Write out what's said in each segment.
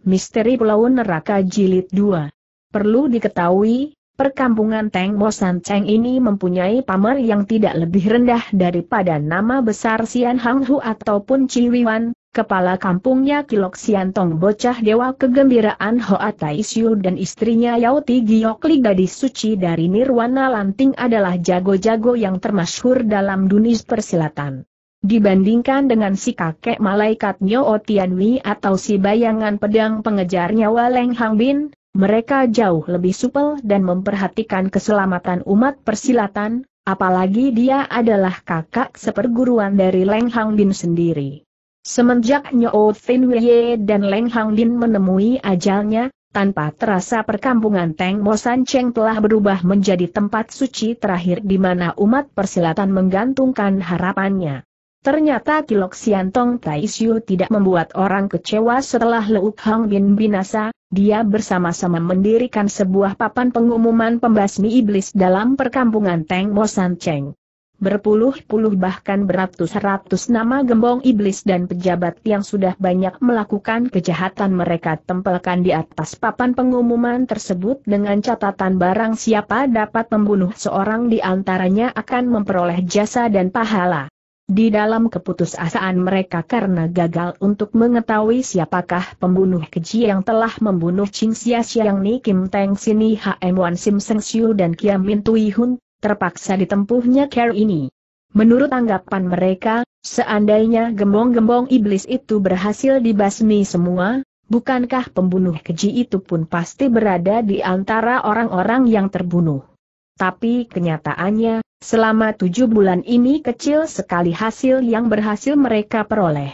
Misteri Pulau Neraka Jilid 2. Perlu diketahui, perkampungan Teng Bosan Cheng ini mempunyai pamer yang tidak lebih rendah daripada nama besar Sian Hang Hu ataupun Ciwiwan, kepala kampungnya Kilok Sian Tong bocah dewa kegembiraan Hoa Tai Siu dan istrinya Yao Ti Giok Li gadis suci dari Nirwana Lanting adalah jago-jago yang termasyhur dalam dunia persilatan. Dibandingkan dengan si kakek malaikat Nyo Tianwi atau si bayangan pedang pengejarnya Hang Hangbin, mereka jauh lebih supel dan memperhatikan keselamatan umat persilatan, apalagi dia adalah kakak seperguruan dari Leng Hangbin sendiri. Semenjak Nyo Tianwi dan Leng Hangbin menemui ajalnya, tanpa terasa perkampungan Teng San Cheng telah berubah menjadi tempat suci terakhir di mana umat persilatan menggantungkan harapannya. Ternyata Kilok Siantong Siu tidak membuat orang kecewa setelah Leuk Hang Bin binasa, dia bersama-sama mendirikan sebuah papan pengumuman pembasmi iblis dalam perkampungan Teng Mo San Cheng. Berpuluh-puluh bahkan beratus-ratus nama gembong iblis dan pejabat yang sudah banyak melakukan kejahatan mereka tempelkan di atas papan pengumuman tersebut dengan catatan barang siapa dapat membunuh seorang di antaranya akan memperoleh jasa dan pahala. Di dalam keputusasaan mereka karena gagal untuk mengetahui siapakah pembunuh keji yang telah membunuh Ching Xia Xiang Ni Kim Teng Sini H.M. Wan Sim Seng Siu dan Kiam Min Tui Hun, terpaksa ditempuhnya care ini. Menurut anggapan mereka, seandainya gembong-gembong iblis itu berhasil dibasmi semua, bukankah pembunuh keji itu pun pasti berada di antara orang-orang yang terbunuh? Tapi kenyataannya, Selama tujuh bulan ini kecil sekali hasil yang berhasil mereka peroleh.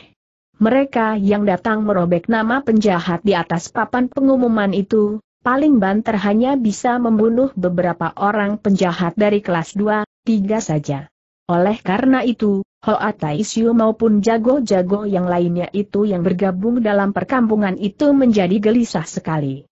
Mereka yang datang merobek nama penjahat di atas papan pengumuman itu, paling banter hanya bisa membunuh beberapa orang penjahat dari kelas 2, 3 saja. Oleh karena itu, Hoa Taisyu maupun jago-jago yang lainnya itu yang bergabung dalam perkampungan itu menjadi gelisah sekali.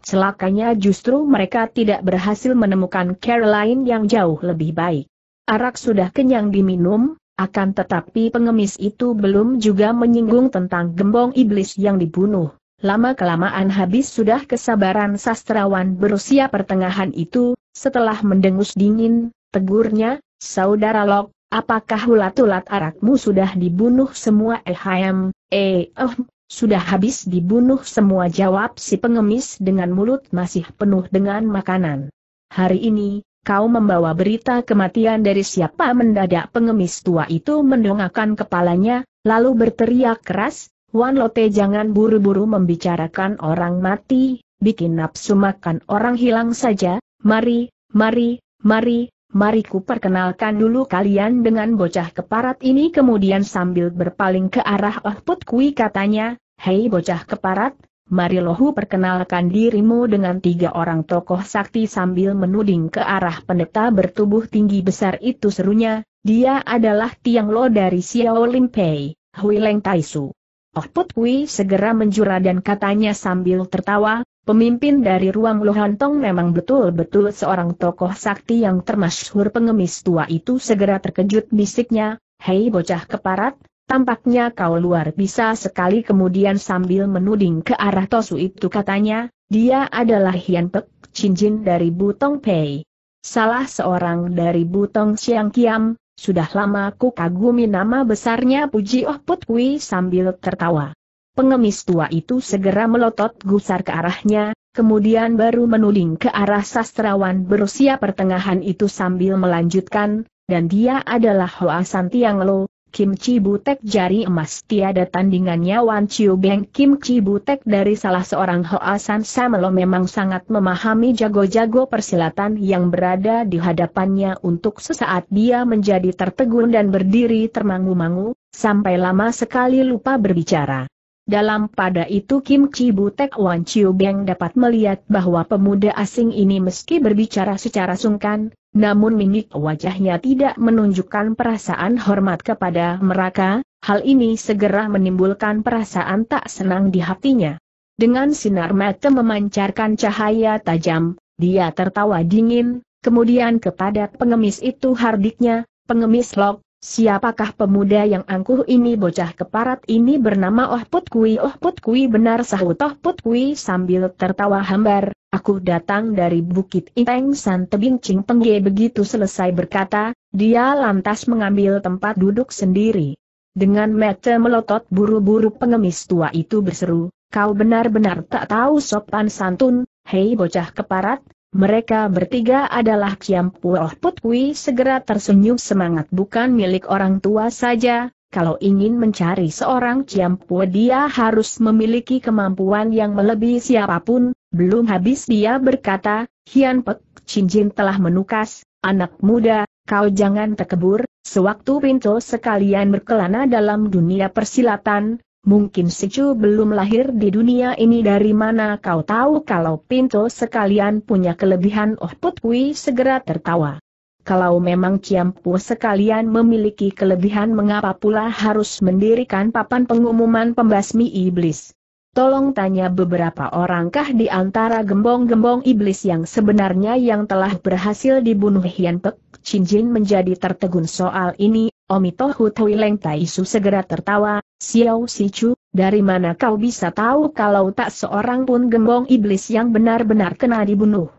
Celakanya justru mereka tidak berhasil menemukan Caroline yang jauh lebih baik. Arak sudah kenyang diminum, akan tetapi pengemis itu belum juga menyinggung tentang gembong iblis yang dibunuh. Lama-kelamaan habis sudah kesabaran sastrawan berusia pertengahan itu, setelah mendengus dingin, tegurnya, Saudara Lok, apakah ulat-ulat arakmu sudah dibunuh semua ehm, eh, oh, sudah habis dibunuh semua jawab si pengemis dengan mulut masih penuh dengan makanan. Hari ini, kau membawa berita kematian dari siapa mendadak pengemis tua itu mendongakkan kepalanya, lalu berteriak keras, Wan Lote jangan buru-buru membicarakan orang mati, bikin nafsu makan orang hilang saja, mari, mari, mari, Mariku perkenalkan dulu kalian dengan bocah keparat ini kemudian sambil berpaling ke arah Oh Put Kui katanya, Hei bocah keparat, mari lohu perkenalkan dirimu dengan tiga orang tokoh sakti sambil menuding ke arah pendeta bertubuh tinggi besar itu serunya, dia adalah Tiang Lo dari Xiao Lim Pei, Hui Leng Taisu. Oh Put Kui segera menjura dan katanya sambil tertawa, Pemimpin dari ruang Lohantong memang betul-betul seorang tokoh sakti yang termasyhur pengemis tua itu segera terkejut bisiknya, Hei bocah keparat, tampaknya kau luar bisa sekali kemudian sambil menuding ke arah Tosu itu katanya, dia adalah Hian Pek, cincin dari Butong Pei. Salah seorang dari Butong Siang Kiam, sudah lama ku kagumi nama besarnya Puji Oh Put Kui sambil tertawa. Pengemis tua itu segera melotot gusar ke arahnya, kemudian baru menuding ke arah sastrawan berusia pertengahan itu sambil melanjutkan, dan dia adalah Hoa San Tiang Lo, Kim Chi Butek jari emas tiada tandingannya Wan Chiu Beng Kim Chi Butek dari salah seorang Hoa San Samelo memang sangat memahami jago-jago persilatan yang berada di hadapannya untuk sesaat dia menjadi tertegun dan berdiri termangu-mangu, sampai lama sekali lupa berbicara. Dalam pada itu Kim Chi Butek Wan Chiu Beng dapat melihat bahwa pemuda asing ini meski berbicara secara sungkan, namun mimik wajahnya tidak menunjukkan perasaan hormat kepada mereka, hal ini segera menimbulkan perasaan tak senang di hatinya. Dengan sinar mata memancarkan cahaya tajam, dia tertawa dingin, kemudian kepada pengemis itu hardiknya, pengemis lok, Siapakah pemuda yang angkuh ini bocah keparat ini bernama Oh Put Kui Oh Put Kui benar sahut Oh Put Kui sambil tertawa hambar, aku datang dari Bukit Iteng San Tebing Ching Pengge begitu selesai berkata, dia lantas mengambil tempat duduk sendiri. Dengan mata melotot buru-buru pengemis tua itu berseru, kau benar-benar tak tahu sopan santun, hei bocah keparat, mereka bertiga adalah Kiam Puoh Put segera tersenyum semangat bukan milik orang tua saja, kalau ingin mencari seorang Kiam Puoh dia harus memiliki kemampuan yang melebihi siapapun, belum habis dia berkata, Hian Pek Jin telah menukas, anak muda, kau jangan terkebur, sewaktu pintu sekalian berkelana dalam dunia persilatan, mungkin si belum lahir di dunia ini dari mana kau tahu kalau Pinto sekalian punya kelebihan Oh Put Kui segera tertawa. Kalau memang Ciampu sekalian memiliki kelebihan mengapa pula harus mendirikan papan pengumuman pembasmi iblis? Tolong tanya beberapa orangkah di antara gembong-gembong iblis yang sebenarnya yang telah berhasil dibunuh Hian Pek Chin Jin menjadi tertegun soal ini, Omitohu Tai Taisu segera tertawa, Xiao Sichu, dari mana kau bisa tahu kalau tak seorang pun gembong iblis yang benar-benar kena dibunuh?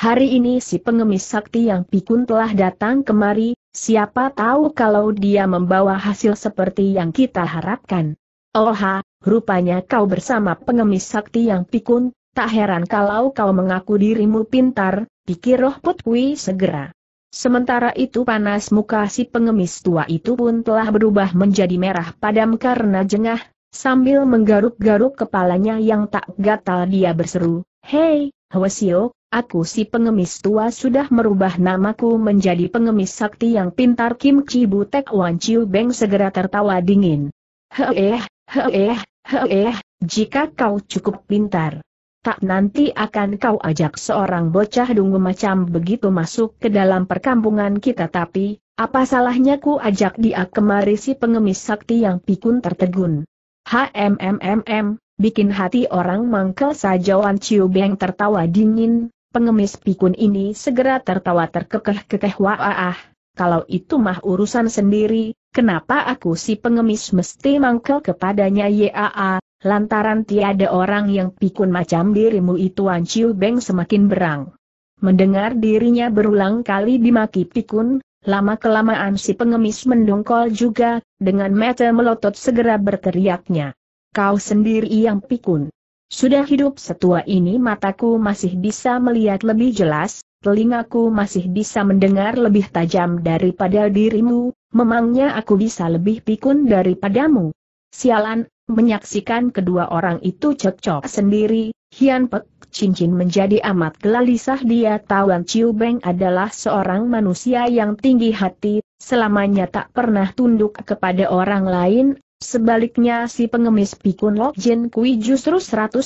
Hari ini si pengemis sakti yang pikun telah datang kemari, siapa tahu kalau dia membawa hasil seperti yang kita harapkan. Oha, rupanya kau bersama pengemis sakti yang pikun, tak heran kalau kau mengaku dirimu pintar, pikir roh Putwi segera. Sementara itu panas muka si pengemis tua itu pun telah berubah menjadi merah padam karena jengah, sambil menggaruk-garuk kepalanya yang tak gatal dia berseru, Hei, Hwasio, aku si pengemis tua sudah merubah namaku menjadi pengemis sakti yang pintar Kim Chi Butek Wan Chiu Beng segera tertawa dingin. Heeh, heeh, heeh, jika kau cukup pintar, tak nanti akan kau ajak seorang bocah dungu macam begitu masuk ke dalam perkampungan kita tapi, apa salahnya ku ajak dia kemari si pengemis sakti yang pikun tertegun. HMMMM, bikin hati orang mangkel saja wan Chiu Beng tertawa dingin, pengemis pikun ini segera tertawa terkekeh-kekeh waah, kalau itu mah urusan sendiri, kenapa aku si pengemis mesti mangkel kepadanya yaa, Lantaran tiada orang yang pikun macam dirimu itu Wan Chiu Beng semakin berang. Mendengar dirinya berulang kali dimaki pikun, lama-kelamaan si pengemis mendongkol juga, dengan mata melotot segera berteriaknya. Kau sendiri yang pikun. Sudah hidup setua ini mataku masih bisa melihat lebih jelas, telingaku masih bisa mendengar lebih tajam daripada dirimu, memangnya aku bisa lebih pikun daripadamu. Sialan, Menyaksikan kedua orang itu cekcok sendiri, Hian Pek Cincin menjadi amat gelisah dia tahu Chiu Beng adalah seorang manusia yang tinggi hati, selamanya tak pernah tunduk kepada orang lain, sebaliknya si pengemis pikun Lok Jin Kui justru 100%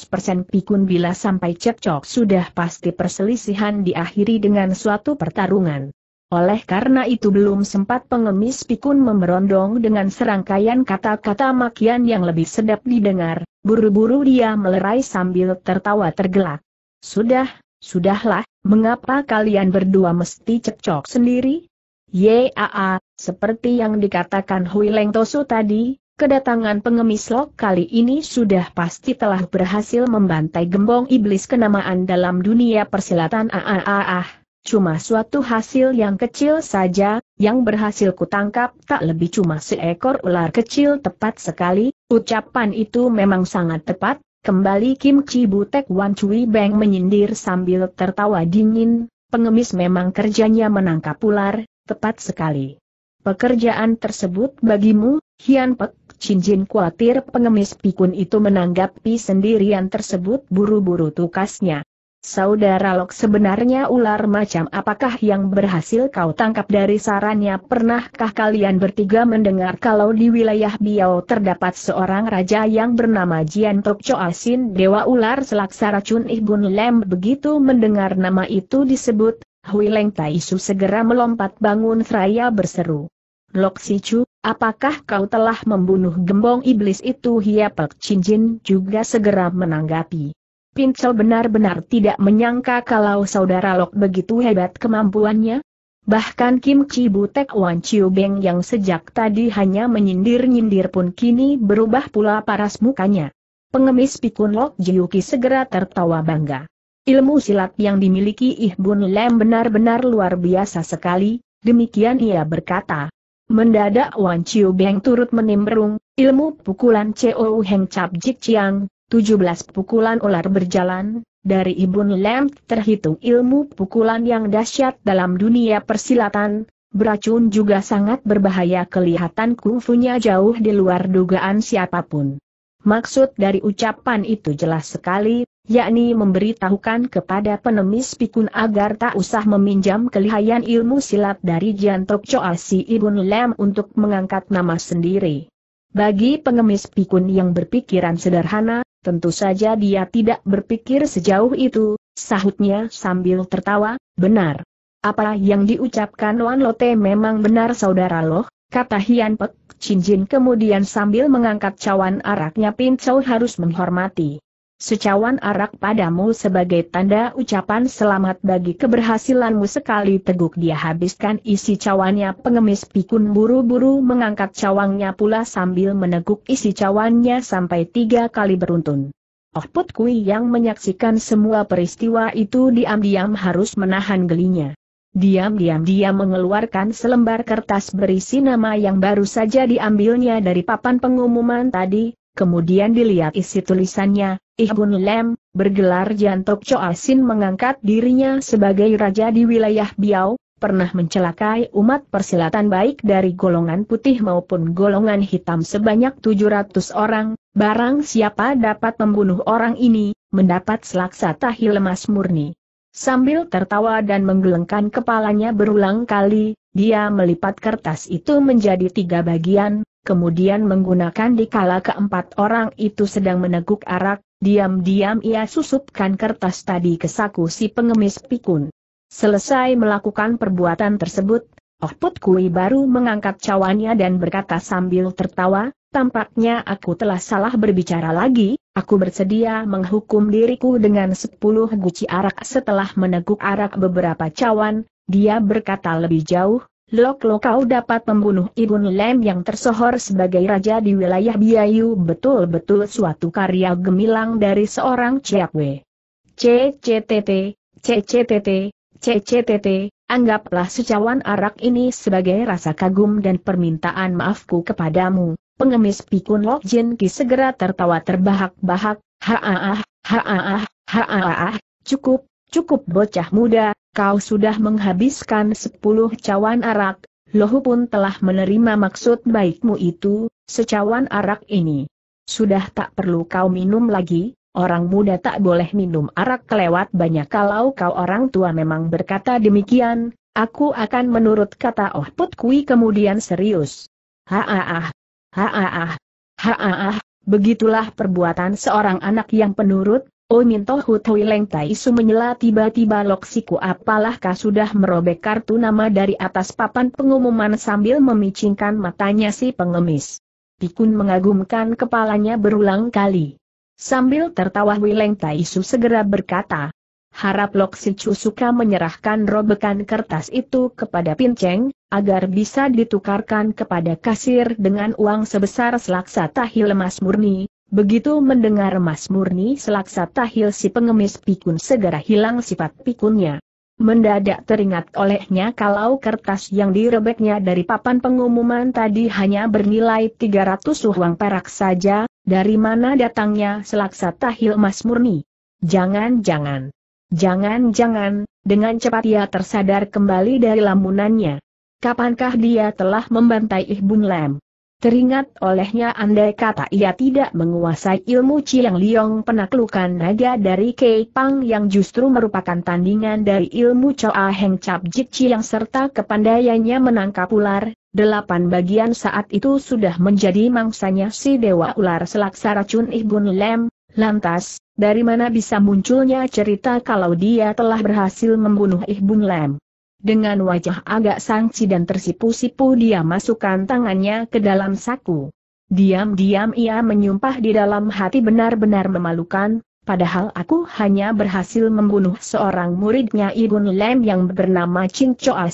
pikun bila sampai cekcok sudah pasti perselisihan diakhiri dengan suatu pertarungan. Oleh karena itu belum sempat pengemis pikun memberondong dengan serangkaian kata-kata makian yang lebih sedap didengar, buru-buru dia melerai sambil tertawa tergelak. Sudah, sudahlah, mengapa kalian berdua mesti cekcok sendiri? Yaa, seperti yang dikatakan Hui Leng Tosu tadi, kedatangan pengemis lok kali ini sudah pasti telah berhasil membantai gembong iblis kenamaan dalam dunia persilatan. Aaah, cuma suatu hasil yang kecil saja, yang berhasil kutangkap tak lebih cuma seekor ular kecil tepat sekali, ucapan itu memang sangat tepat, kembali Kim Chi Butek Wan Cui Beng menyindir sambil tertawa dingin, pengemis memang kerjanya menangkap ular, tepat sekali. Pekerjaan tersebut bagimu, Hian Pek Chin Jin khawatir pengemis pikun itu menanggapi sendirian tersebut buru-buru tukasnya. Saudara Lok sebenarnya ular macam apakah yang berhasil kau tangkap dari sarannya pernahkah kalian bertiga mendengar kalau di wilayah Biau terdapat seorang raja yang bernama Jian Tok Asin, ah Dewa Ular Selaksara Racun Ibun Lem begitu mendengar nama itu disebut, Hui Leng Taisu segera melompat bangun seraya berseru. Lok Sichu, Apakah kau telah membunuh gembong iblis itu Hiapek Cincin juga segera menanggapi. Pincel benar-benar tidak menyangka kalau saudara Lok begitu hebat kemampuannya. Bahkan Kim Chi Butek Wan Chiu Beng yang sejak tadi hanya menyindir-nyindir pun kini berubah pula paras mukanya. Pengemis pikun Lok Jiuki segera tertawa bangga. Ilmu silat yang dimiliki Ih Bun Lem benar-benar luar biasa sekali, demikian ia berkata. Mendadak Wan Chiu Beng turut menimbrung, ilmu pukulan Chou Heng Cap Jik Chiang, 17 pukulan ular berjalan, dari Ibun Lem terhitung ilmu pukulan yang dahsyat dalam dunia persilatan, beracun juga sangat berbahaya kelihatan kungfunya jauh di luar dugaan siapapun. Maksud dari ucapan itu jelas sekali, yakni memberitahukan kepada penemis pikun agar tak usah meminjam kelihayan ilmu silat dari Jantok Choa si Ibun Lem untuk mengangkat nama sendiri. Bagi pengemis pikun yang berpikiran sederhana, Tentu saja dia tidak berpikir sejauh itu, sahutnya sambil tertawa, benar. Apa yang diucapkan Wan Lote memang benar saudara loh, kata Hian Pek, Chin Jin kemudian sambil mengangkat cawan araknya Pin Chow harus menghormati. Secawan arak padamu sebagai tanda ucapan selamat bagi keberhasilanmu sekali teguk dia habiskan isi cawannya pengemis pikun buru-buru mengangkat cawangnya pula sambil meneguk isi cawannya sampai tiga kali beruntun. Oh Put Kui yang menyaksikan semua peristiwa itu diam-diam harus menahan gelinya. Diam-diam dia mengeluarkan selembar kertas berisi nama yang baru saja diambilnya dari papan pengumuman tadi, kemudian dilihat isi tulisannya, bun Lem, bergelar Jantok Choasin mengangkat dirinya sebagai raja di wilayah Biau, pernah mencelakai umat persilatan baik dari golongan putih maupun golongan hitam sebanyak 700 orang, barang siapa dapat membunuh orang ini, mendapat selaksa tahi lemas murni. Sambil tertawa dan menggelengkan kepalanya berulang kali, dia melipat kertas itu menjadi tiga bagian, kemudian menggunakan dikala keempat orang itu sedang meneguk arak, Diam-diam ia susupkan kertas tadi ke saku si pengemis pikun. Selesai melakukan perbuatan tersebut, Oh Put Kui baru mengangkat cawannya dan berkata sambil tertawa, tampaknya aku telah salah berbicara lagi, aku bersedia menghukum diriku dengan sepuluh guci arak setelah meneguk arak beberapa cawan, dia berkata lebih jauh, Lok-lok kau dapat membunuh ibu Lem yang tersohor sebagai raja di wilayah Biayu betul-betul suatu karya gemilang dari seorang Ciakwe. CCTT, CCTT, CCTT, anggaplah secawan arak ini sebagai rasa kagum dan permintaan maafku kepadamu. Pengemis pikun Lok Jin Ki segera tertawa terbahak-bahak, haaah, haaah, ah cukup, cukup bocah muda, kau sudah menghabiskan sepuluh cawan arak, Lohu pun telah menerima maksud baikmu itu, secawan arak ini. Sudah tak perlu kau minum lagi, orang muda tak boleh minum arak kelewat banyak kalau kau orang tua memang berkata demikian, aku akan menurut kata Oh Put Kui kemudian serius. Haaah, haaah, haaah, begitulah perbuatan seorang anak yang penurut, Omin oh Leng Tai Su menyela tiba-tiba Loksiku apalah kah sudah merobek kartu nama dari atas papan pengumuman sambil memicingkan matanya si pengemis. Pikun mengagumkan kepalanya berulang kali. Sambil tertawa Wileng Su segera berkata, Harap Loksicu suka menyerahkan robekan kertas itu kepada Pinceng, agar bisa ditukarkan kepada kasir dengan uang sebesar selaksa tahil emas murni, Begitu mendengar Mas Murni selaksa tahil si pengemis pikun segera hilang sifat pikunnya. Mendadak teringat olehnya kalau kertas yang direbeknya dari papan pengumuman tadi hanya bernilai 300 uang perak saja, dari mana datangnya selaksa tahil Mas Murni. Jangan-jangan. Jangan-jangan, dengan cepat ia tersadar kembali dari lamunannya. Kapankah dia telah membantai Ihbun Lem? Teringat olehnya andai kata ia tidak menguasai ilmu Chiang Liong penaklukan naga dari Kei Pang yang justru merupakan tandingan dari ilmu Choa Heng Cap Jit Chiang serta kepandaiannya menangkap ular, delapan bagian saat itu sudah menjadi mangsanya si Dewa Ular Selaksa Racun Ibun Lem, lantas, dari mana bisa munculnya cerita kalau dia telah berhasil membunuh Ibun Lem? Dengan wajah agak sangsi dan tersipu-sipu dia masukkan tangannya ke dalam saku. Diam-diam ia menyumpah di dalam hati benar-benar memalukan, padahal aku hanya berhasil membunuh seorang muridnya Igun Lem yang bernama Chin Choa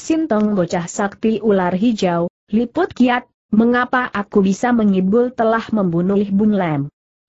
bocah sakti ular hijau, liput kiat, mengapa aku bisa mengibul telah membunuh Ibun Lem.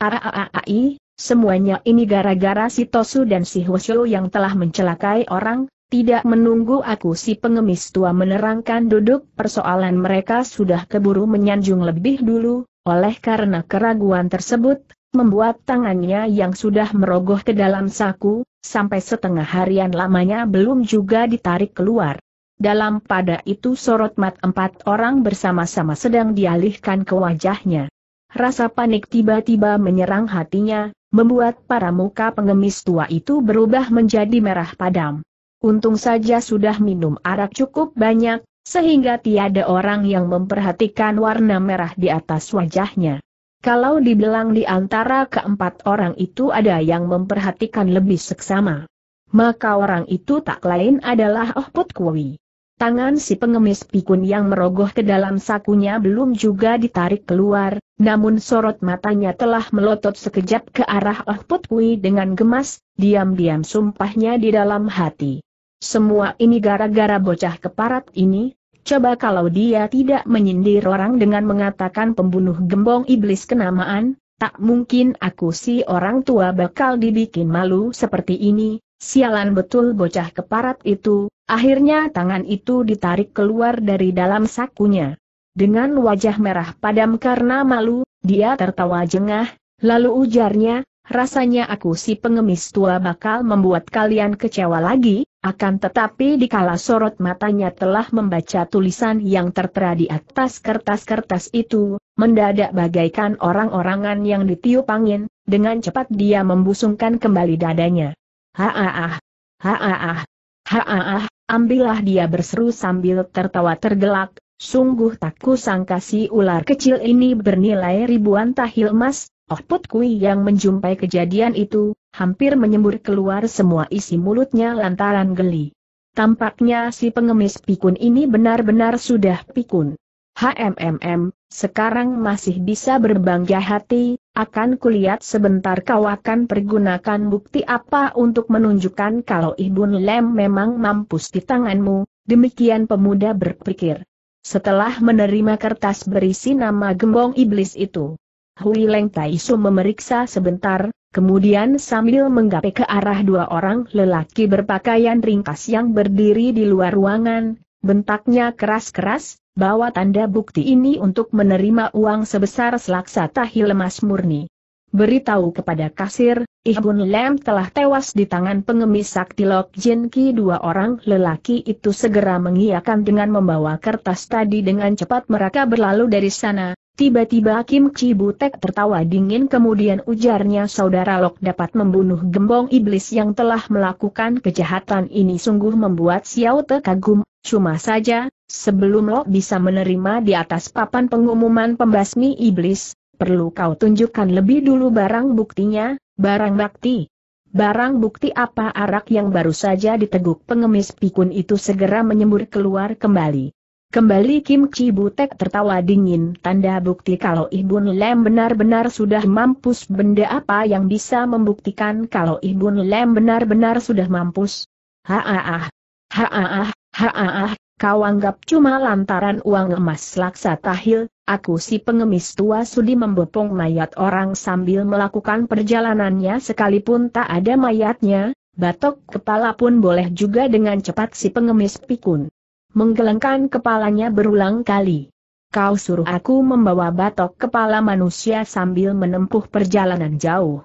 Araai, semuanya ini gara-gara si Tosu dan si Hwasyo yang telah mencelakai orang, tidak menunggu aku si pengemis tua menerangkan duduk persoalan mereka sudah keburu menyanjung lebih dulu, oleh karena keraguan tersebut, membuat tangannya yang sudah merogoh ke dalam saku, sampai setengah harian lamanya belum juga ditarik keluar. Dalam pada itu sorot mat empat orang bersama-sama sedang dialihkan ke wajahnya. Rasa panik tiba-tiba menyerang hatinya, membuat para muka pengemis tua itu berubah menjadi merah padam. Untung saja sudah minum arak cukup banyak, sehingga tiada orang yang memperhatikan warna merah di atas wajahnya. Kalau dibilang di antara keempat orang itu ada yang memperhatikan lebih seksama. Maka orang itu tak lain adalah Oh Put Kui. Tangan si pengemis pikun yang merogoh ke dalam sakunya belum juga ditarik keluar, namun sorot matanya telah melotot sekejap ke arah Oh Put Kui dengan gemas, diam-diam sumpahnya di dalam hati. Semua ini gara-gara bocah keparat ini, coba kalau dia tidak menyindir orang dengan mengatakan pembunuh gembong iblis kenamaan, tak mungkin aku si orang tua bakal dibikin malu seperti ini, sialan betul bocah keparat itu, akhirnya tangan itu ditarik keluar dari dalam sakunya. Dengan wajah merah padam karena malu, dia tertawa jengah, lalu ujarnya, Rasanya aku si pengemis tua bakal membuat kalian kecewa lagi, akan tetapi dikala sorot matanya telah membaca tulisan yang tertera di atas kertas-kertas itu, mendadak bagaikan orang-orangan yang ditiup angin, dengan cepat dia membusungkan kembali dadanya. Haaah! Haaah! Haaah! Ambillah dia berseru sambil tertawa tergelak, sungguh tak kusangka si ular kecil ini bernilai ribuan tahil emas, Oh put Kui yang menjumpai kejadian itu, hampir menyembur keluar semua isi mulutnya lantaran geli. Tampaknya si pengemis pikun ini benar-benar sudah pikun. HMMM, sekarang masih bisa berbangga hati, akan kulihat sebentar kau akan pergunakan bukti apa untuk menunjukkan kalau Ibun Lem memang mampus di tanganmu, demikian pemuda berpikir. Setelah menerima kertas berisi nama gembong iblis itu. Hui Leng Taisu memeriksa sebentar, kemudian sambil menggapai ke arah dua orang lelaki berpakaian ringkas yang berdiri di luar ruangan, bentaknya keras-keras, bawa tanda bukti ini untuk menerima uang sebesar selaksa tahi lemas murni beritahu kepada kasir, ibun Lem telah tewas di tangan pengemis sakti Lok Jin Ki dua orang lelaki itu segera mengiakan dengan membawa kertas tadi dengan cepat mereka berlalu dari sana, tiba-tiba Kim Chi Butek tertawa dingin kemudian ujarnya saudara Lok dapat membunuh gembong iblis yang telah melakukan kejahatan ini sungguh membuat Xiao Te kagum, cuma saja, sebelum Lok bisa menerima di atas papan pengumuman pembasmi iblis, perlu kau tunjukkan lebih dulu barang buktinya, barang bakti. Barang bukti apa arak yang baru saja diteguk pengemis pikun itu segera menyembur keluar kembali. Kembali Kim Chi Butek tertawa dingin tanda bukti kalau Ibun Lem benar-benar sudah mampus benda apa yang bisa membuktikan kalau Ibun Lem benar-benar sudah mampus. Haaah, haaah, haaah, Kau anggap cuma lantaran uang emas laksa tahil, aku si pengemis tua sudi membopong mayat orang sambil melakukan perjalanannya sekalipun tak ada mayatnya, batok kepala pun boleh juga dengan cepat si pengemis pikun. Menggelengkan kepalanya berulang kali. Kau suruh aku membawa batok kepala manusia sambil menempuh perjalanan jauh.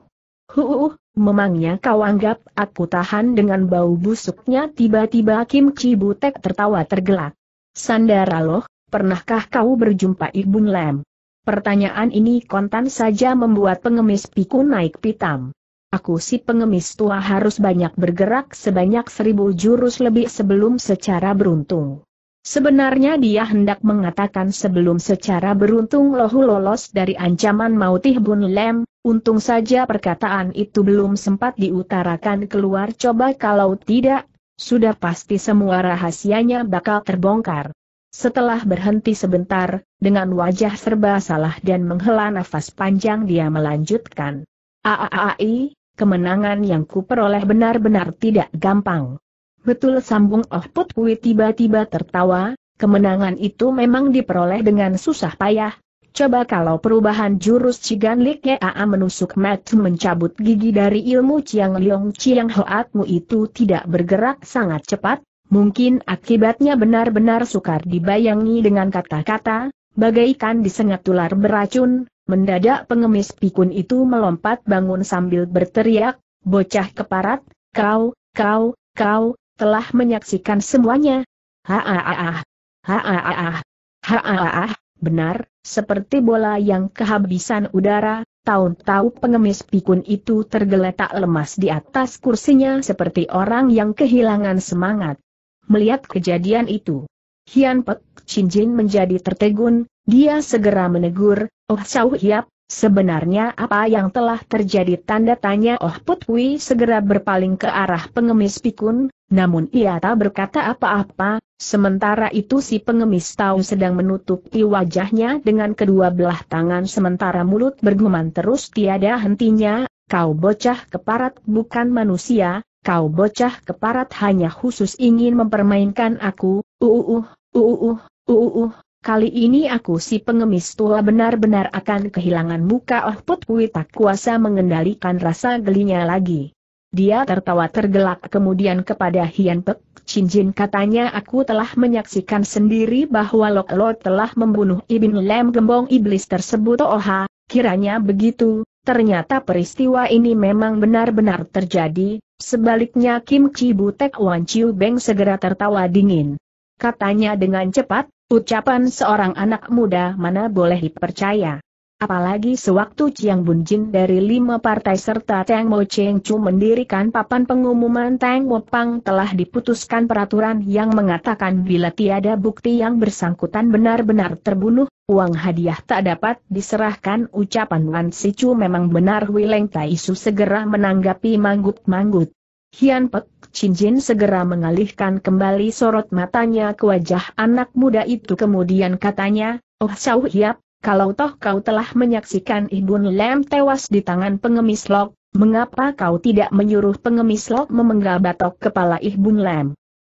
Huuh, Memangnya kau anggap aku tahan dengan bau busuknya tiba-tiba Kim Cibutek tertawa tergelak. Sandara loh, pernahkah kau berjumpa Ibun Lem? Pertanyaan ini kontan saja membuat pengemis piku naik pitam. Aku si pengemis tua harus banyak bergerak sebanyak seribu jurus lebih sebelum secara beruntung. Sebenarnya dia hendak mengatakan sebelum secara beruntung lohu lolos dari ancaman mautih Bun Lem, Untung saja perkataan itu belum sempat diutarakan keluar coba kalau tidak, sudah pasti semua rahasianya bakal terbongkar. Setelah berhenti sebentar, dengan wajah serba salah dan menghela nafas panjang dia melanjutkan. Aaai, kemenangan yang kuperoleh benar-benar tidak gampang. Betul sambung Oh Putwi tiba-tiba tertawa, kemenangan itu memang diperoleh dengan susah payah, Coba kalau perubahan jurus Cigan Lik Aa menusuk Matt mencabut gigi dari ilmu Chiang Liong Chiang Hoatmu itu tidak bergerak sangat cepat, mungkin akibatnya benar-benar sukar dibayangi dengan kata-kata, bagaikan disengat tular beracun, mendadak pengemis pikun itu melompat bangun sambil berteriak, bocah keparat, kau, kau, kau, telah menyaksikan semuanya. Haaah, haaah, haaah, haaah, benar, seperti bola yang kehabisan udara, tahu-tahu pengemis pikun itu tergeletak lemas di atas kursinya seperti orang yang kehilangan semangat. Melihat kejadian itu, Hian Pek Chin Jin menjadi tertegun, dia segera menegur, Oh Sau Hiap, sebenarnya apa yang telah terjadi tanda tanya Oh Put Hui segera berpaling ke arah pengemis pikun, namun ia tak berkata apa-apa, sementara itu si pengemis tahu sedang menutupi wajahnya dengan kedua belah tangan sementara mulut bergumam terus tiada hentinya, kau bocah keparat bukan manusia, kau bocah keparat hanya khusus ingin mempermainkan aku, uuuh, uuuh, uh, uuuh, uh, uh, Kali ini aku si pengemis tua benar-benar akan kehilangan muka Oh Put tak kuasa mengendalikan rasa gelinya lagi. Dia tertawa tergelak kemudian kepada Hian Pek, Jin katanya aku telah menyaksikan sendiri bahwa Lok Lo telah membunuh Ibn Lem Gembong Iblis tersebut Oha, kiranya begitu, ternyata peristiwa ini memang benar-benar terjadi, sebaliknya Kim Chi Butek Wan Chiu Beng segera tertawa dingin. Katanya dengan cepat, ucapan seorang anak muda mana boleh dipercaya. Apalagi sewaktu Chiang Bun Jin dari lima partai serta Teng Mo Cheng Chu mendirikan papan pengumuman Teng Mo Pang telah diputuskan peraturan yang mengatakan bila tiada bukti yang bersangkutan benar-benar terbunuh, uang hadiah tak dapat diserahkan ucapan Wan Si Chu memang benar Wileng Tai Su segera menanggapi manggut-manggut. Hian Pek Chin Jin segera mengalihkan kembali sorot matanya ke wajah anak muda itu kemudian katanya, Oh Xiao Hiap, kalau toh kau telah menyaksikan Ibun Lem tewas di tangan pengemis Lok, mengapa kau tidak menyuruh pengemis Lok memenggal batok kepala Ibun Lem?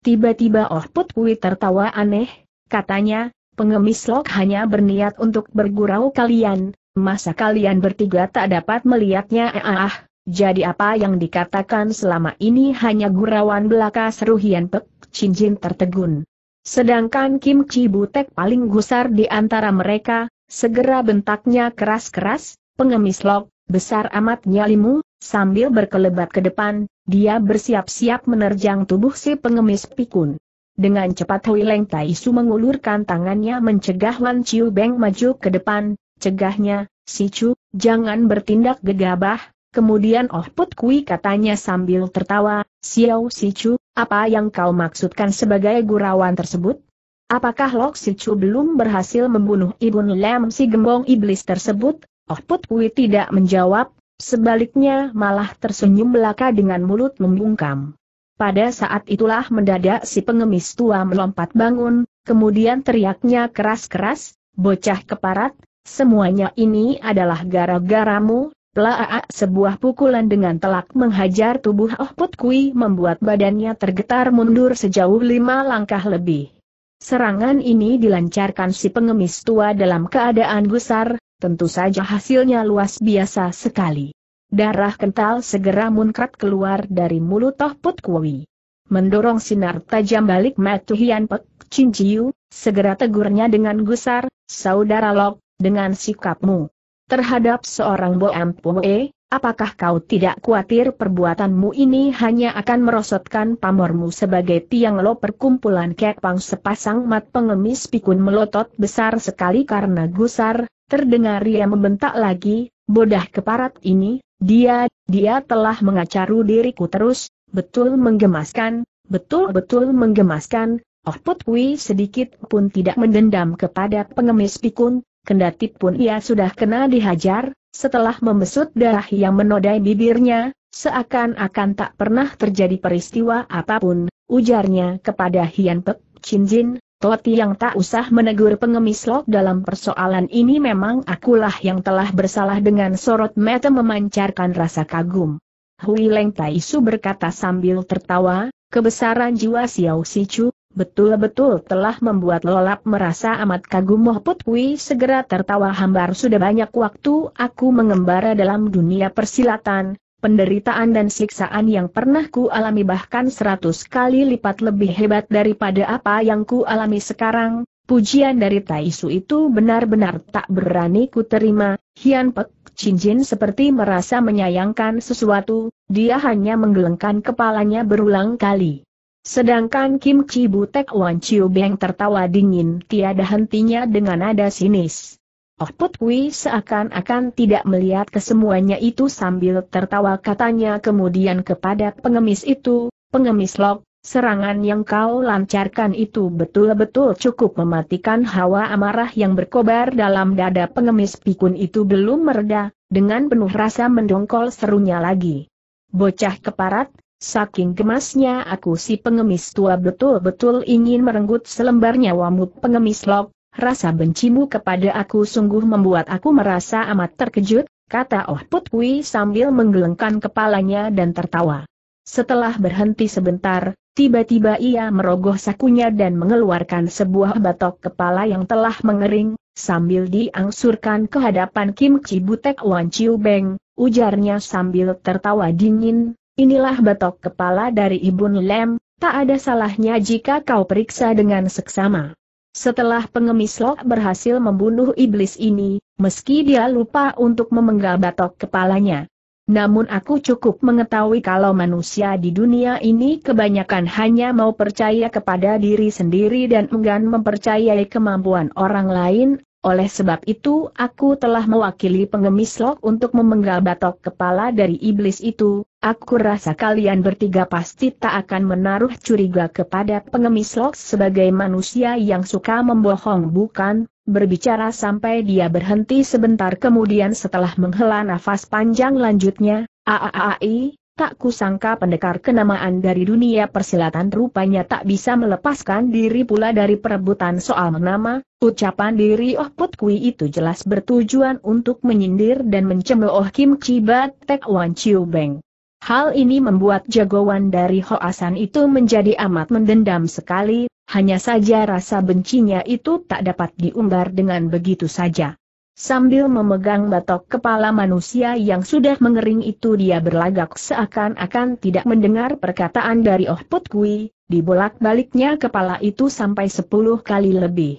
Tiba-tiba Oh Put Kui tertawa aneh, katanya, pengemis Lok hanya berniat untuk bergurau kalian, masa kalian bertiga tak dapat melihatnya ah, ah jadi apa yang dikatakan selama ini hanya gurauan belaka seru Hian Pek, Cincin tertegun. Sedangkan Kim Chi Butek paling gusar di antara mereka, Segera bentaknya keras-keras, pengemis lok, besar amat nyalimu, sambil berkelebat ke depan, dia bersiap-siap menerjang tubuh si pengemis pikun. Dengan cepat Hui Leng Tai Su mengulurkan tangannya mencegah Wan Chiu Beng maju ke depan, cegahnya, si Chu, jangan bertindak gegabah, Kemudian Oh Put Kui katanya sambil tertawa, Xiao Chu, apa yang kau maksudkan sebagai gurauan tersebut? Apakah Lok Si Chu belum berhasil membunuh ibu Lam si gembong iblis tersebut? Oh Put Kui tidak menjawab, sebaliknya malah tersenyum belaka dengan mulut membungkam. Pada saat itulah mendadak si pengemis tua melompat bangun, kemudian teriaknya keras-keras, bocah keparat, semuanya ini adalah gara-garamu, Plaa sebuah pukulan dengan telak menghajar tubuh Oh Put Kui membuat badannya tergetar mundur sejauh lima langkah lebih. Serangan ini dilancarkan si pengemis tua dalam keadaan gusar, tentu saja hasilnya luas biasa sekali. Darah kental segera munkrat keluar dari mulut Toh Put Kui. Mendorong sinar tajam balik Matu Hian Pek Chin Jiu, segera tegurnya dengan gusar, Saudara Lok, dengan sikapmu. Terhadap seorang Boam Pue, Apakah kau tidak khawatir perbuatanmu ini hanya akan merosotkan pamormu sebagai tiang lo perkumpulan kepang sepasang mat pengemis pikun melotot besar sekali karena gusar, terdengar ia membentak lagi, bodah keparat ini, dia, dia telah mengacaru diriku terus, betul menggemaskan, betul-betul menggemaskan, oh putwi sedikit pun tidak mendendam kepada pengemis pikun, kendati pun ia sudah kena dihajar, setelah membesut darah yang menodai bibirnya, seakan-akan tak pernah terjadi peristiwa apapun, ujarnya kepada Hian Pek Chin Jin, Toti yang tak usah menegur pengemis lok dalam persoalan ini memang akulah yang telah bersalah dengan sorot mata memancarkan rasa kagum. Hui Leng Su berkata sambil tertawa, kebesaran jiwa Xiao Sichu, betul-betul telah membuat lolap merasa amat kagum Moh Kui segera tertawa hambar sudah banyak waktu aku mengembara dalam dunia persilatan, penderitaan dan siksaan yang pernah ku alami bahkan seratus kali lipat lebih hebat daripada apa yang ku alami sekarang, pujian dari Taisu itu benar-benar tak berani ku terima, Hian Pek Jin seperti merasa menyayangkan sesuatu, dia hanya menggelengkan kepalanya berulang kali. Sedangkan Kim Chi Butek Wan Chiu Beng tertawa dingin tiada hentinya dengan nada sinis. Oh Put Kui seakan-akan tidak melihat kesemuanya itu sambil tertawa katanya kemudian kepada pengemis itu, pengemis lok, serangan yang kau lancarkan itu betul-betul cukup mematikan hawa amarah yang berkobar dalam dada pengemis pikun itu belum mereda, dengan penuh rasa mendongkol serunya lagi. Bocah keparat, Saking gemasnya aku si pengemis tua betul-betul ingin merenggut selembar nyawamu pengemis lok, rasa bencimu kepada aku sungguh membuat aku merasa amat terkejut, kata Oh Put sambil menggelengkan kepalanya dan tertawa. Setelah berhenti sebentar, tiba-tiba ia merogoh sakunya dan mengeluarkan sebuah batok kepala yang telah mengering, sambil diangsurkan ke hadapan Kim Chibutek Wan Chiu Beng, ujarnya sambil tertawa dingin, Inilah batok kepala dari Ibun Lem, tak ada salahnya jika kau periksa dengan seksama. Setelah pengemis Lok berhasil membunuh iblis ini, meski dia lupa untuk memenggal batok kepalanya. Namun aku cukup mengetahui kalau manusia di dunia ini kebanyakan hanya mau percaya kepada diri sendiri dan enggan mempercayai kemampuan orang lain, oleh sebab itu aku telah mewakili pengemis lok untuk memenggal batok kepala dari iblis itu, aku rasa kalian bertiga pasti tak akan menaruh curiga kepada pengemis lok sebagai manusia yang suka membohong bukan? Berbicara sampai dia berhenti sebentar kemudian setelah menghela nafas panjang lanjutnya, Aaai, Tak kusangka pendekar kenamaan dari dunia persilatan rupanya tak bisa melepaskan diri pula dari perebutan soal nama. ucapan diri Oh Put Kui itu jelas bertujuan untuk menyindir dan mencemooh Kim Chibat Tek Wan Chiu Beng. Hal ini membuat jagoan dari Hoasan itu menjadi amat mendendam sekali, hanya saja rasa bencinya itu tak dapat diumbar dengan begitu saja. Sambil memegang batok kepala manusia yang sudah mengering itu dia berlagak seakan-akan tidak mendengar perkataan dari Oh Put Kui, dibolak-baliknya kepala itu sampai sepuluh kali lebih.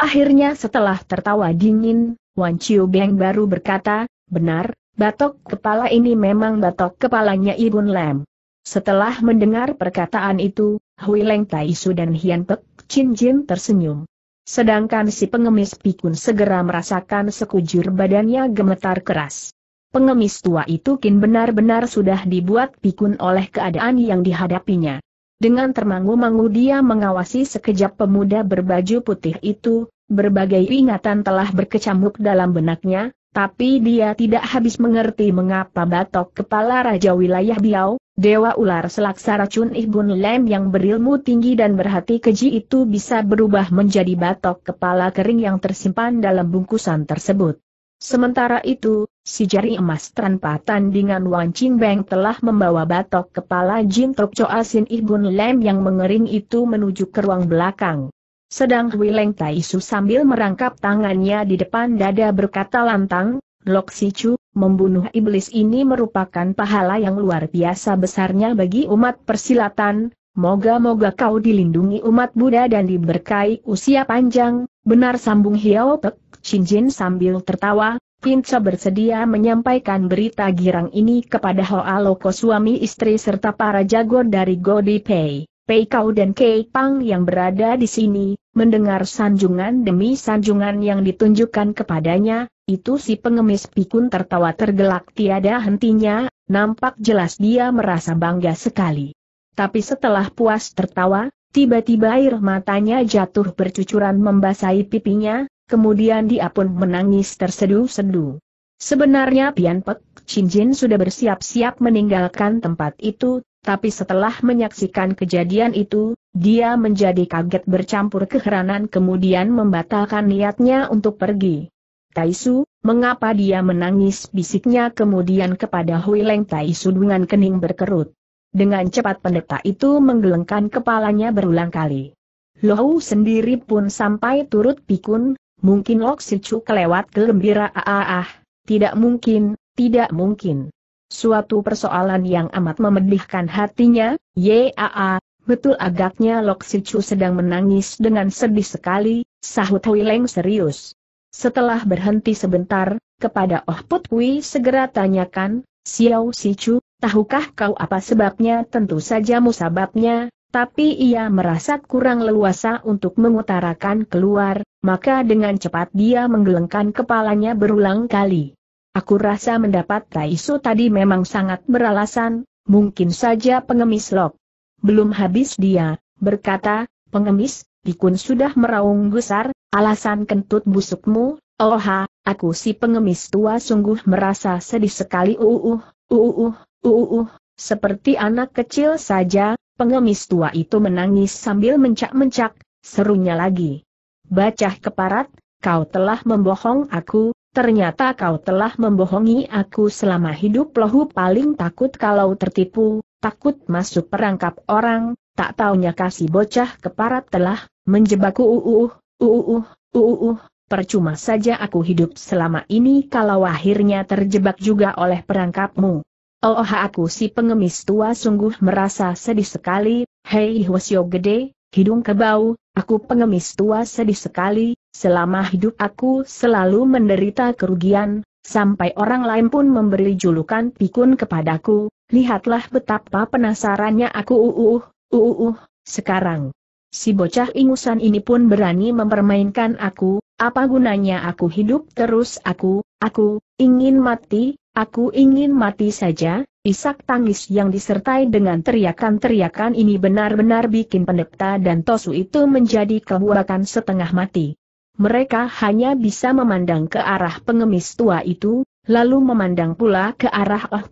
Akhirnya setelah tertawa dingin, Wan Chiu Beng baru berkata, benar, batok kepala ini memang batok kepalanya ibu Lam. Setelah mendengar perkataan itu, Hui Leng Tai Su dan Hian Pek Chin Jin tersenyum. Sedangkan si pengemis pikun segera merasakan sekujur badannya gemetar keras. Pengemis tua itu kin benar-benar sudah dibuat pikun oleh keadaan yang dihadapinya. Dengan termangu-mangu dia mengawasi sekejap pemuda berbaju putih itu, berbagai ingatan telah berkecamuk dalam benaknya, tapi dia tidak habis mengerti mengapa batok kepala Raja Wilayah Biau, Dewa ular Selaksa Racun Ihbun Lem yang berilmu tinggi dan berhati keji itu bisa berubah menjadi batok kepala kering yang tersimpan dalam bungkusan tersebut. Sementara itu, si jari emas tanpa tandingan Wang Ching Beng telah membawa batok kepala Jin Tok Choa Sin Ihbun Lem yang mengering itu menuju ke ruang belakang. Sedang Tai Su sambil merangkap tangannya di depan dada berkata lantang, Lok Sichu, membunuh iblis ini merupakan pahala yang luar biasa besarnya bagi umat persilatan, moga-moga kau dilindungi umat Buddha dan diberkahi usia panjang, benar sambung Hiao Pek, Jin sambil tertawa, Pinca bersedia menyampaikan berita girang ini kepada Hoa Loko suami istri serta para jago dari Godi Pei. Pei Kau dan Kei Pang yang berada di sini, mendengar sanjungan demi sanjungan yang ditunjukkan kepadanya, itu si pengemis pikun tertawa tergelak tiada hentinya, nampak jelas dia merasa bangga sekali. Tapi setelah puas tertawa, tiba-tiba air matanya jatuh bercucuran membasahi pipinya, kemudian dia pun menangis tersedu-sedu. Sebenarnya Pian Pek Jin sudah bersiap-siap meninggalkan tempat itu, tapi setelah menyaksikan kejadian itu, dia menjadi kaget bercampur keheranan kemudian membatalkan niatnya untuk pergi. Taisu, mengapa dia menangis bisiknya kemudian kepada Hui Leng Taisu dengan kening berkerut. Dengan cepat pendeta itu menggelengkan kepalanya berulang kali. Lohu sendiri pun sampai turut pikun, mungkin Lok Sicu kelewat kegembira ah, ah, tidak mungkin, tidak mungkin. Suatu persoalan yang amat memedihkan hatinya, yaa, betul agaknya Lok Sicu sedang menangis dengan sedih sekali, sahut Hui Leng serius. Setelah berhenti sebentar, kepada Oh Put Kui segera tanyakan, Xiao Sichu, tahukah kau apa sebabnya? Tentu saja musababnya, tapi ia merasa kurang leluasa untuk mengutarakan keluar, maka dengan cepat dia menggelengkan kepalanya berulang kali. Aku rasa mendapat Taisu tadi memang sangat beralasan, mungkin saja pengemis lok. Belum habis dia, berkata, pengemis, Bikun sudah meraung gusar, alasan kentut busukmu, oha, aku si pengemis tua sungguh merasa sedih sekali uuh, uuh, uh, uuh, uh, uh, seperti anak kecil saja, pengemis tua itu menangis sambil mencak-mencak, serunya lagi. Bacah keparat, kau telah membohong aku, ternyata kau telah membohongi aku selama hidup lohu paling takut kalau tertipu, takut masuk perangkap orang, tak taunya kasih bocah keparat telah Menjebakku uuh, uuh, uuh, percuma saja aku hidup selama ini kalau akhirnya terjebak juga oleh perangkapmu. Oh aku si pengemis tua sungguh merasa sedih sekali, hei Hwasyo gede, hidung kebau, aku pengemis tua sedih sekali, selama hidup aku selalu menderita kerugian, sampai orang lain pun memberi julukan pikun kepadaku, lihatlah betapa penasarannya aku uuh, uuh, sekarang. Si bocah ingusan ini pun berani mempermainkan aku, apa gunanya aku hidup terus aku, aku, ingin mati, aku ingin mati saja, isak tangis yang disertai dengan teriakan-teriakan ini benar-benar bikin pendeta dan tosu itu menjadi kebuakan setengah mati. Mereka hanya bisa memandang ke arah pengemis tua itu, lalu memandang pula ke arah Ah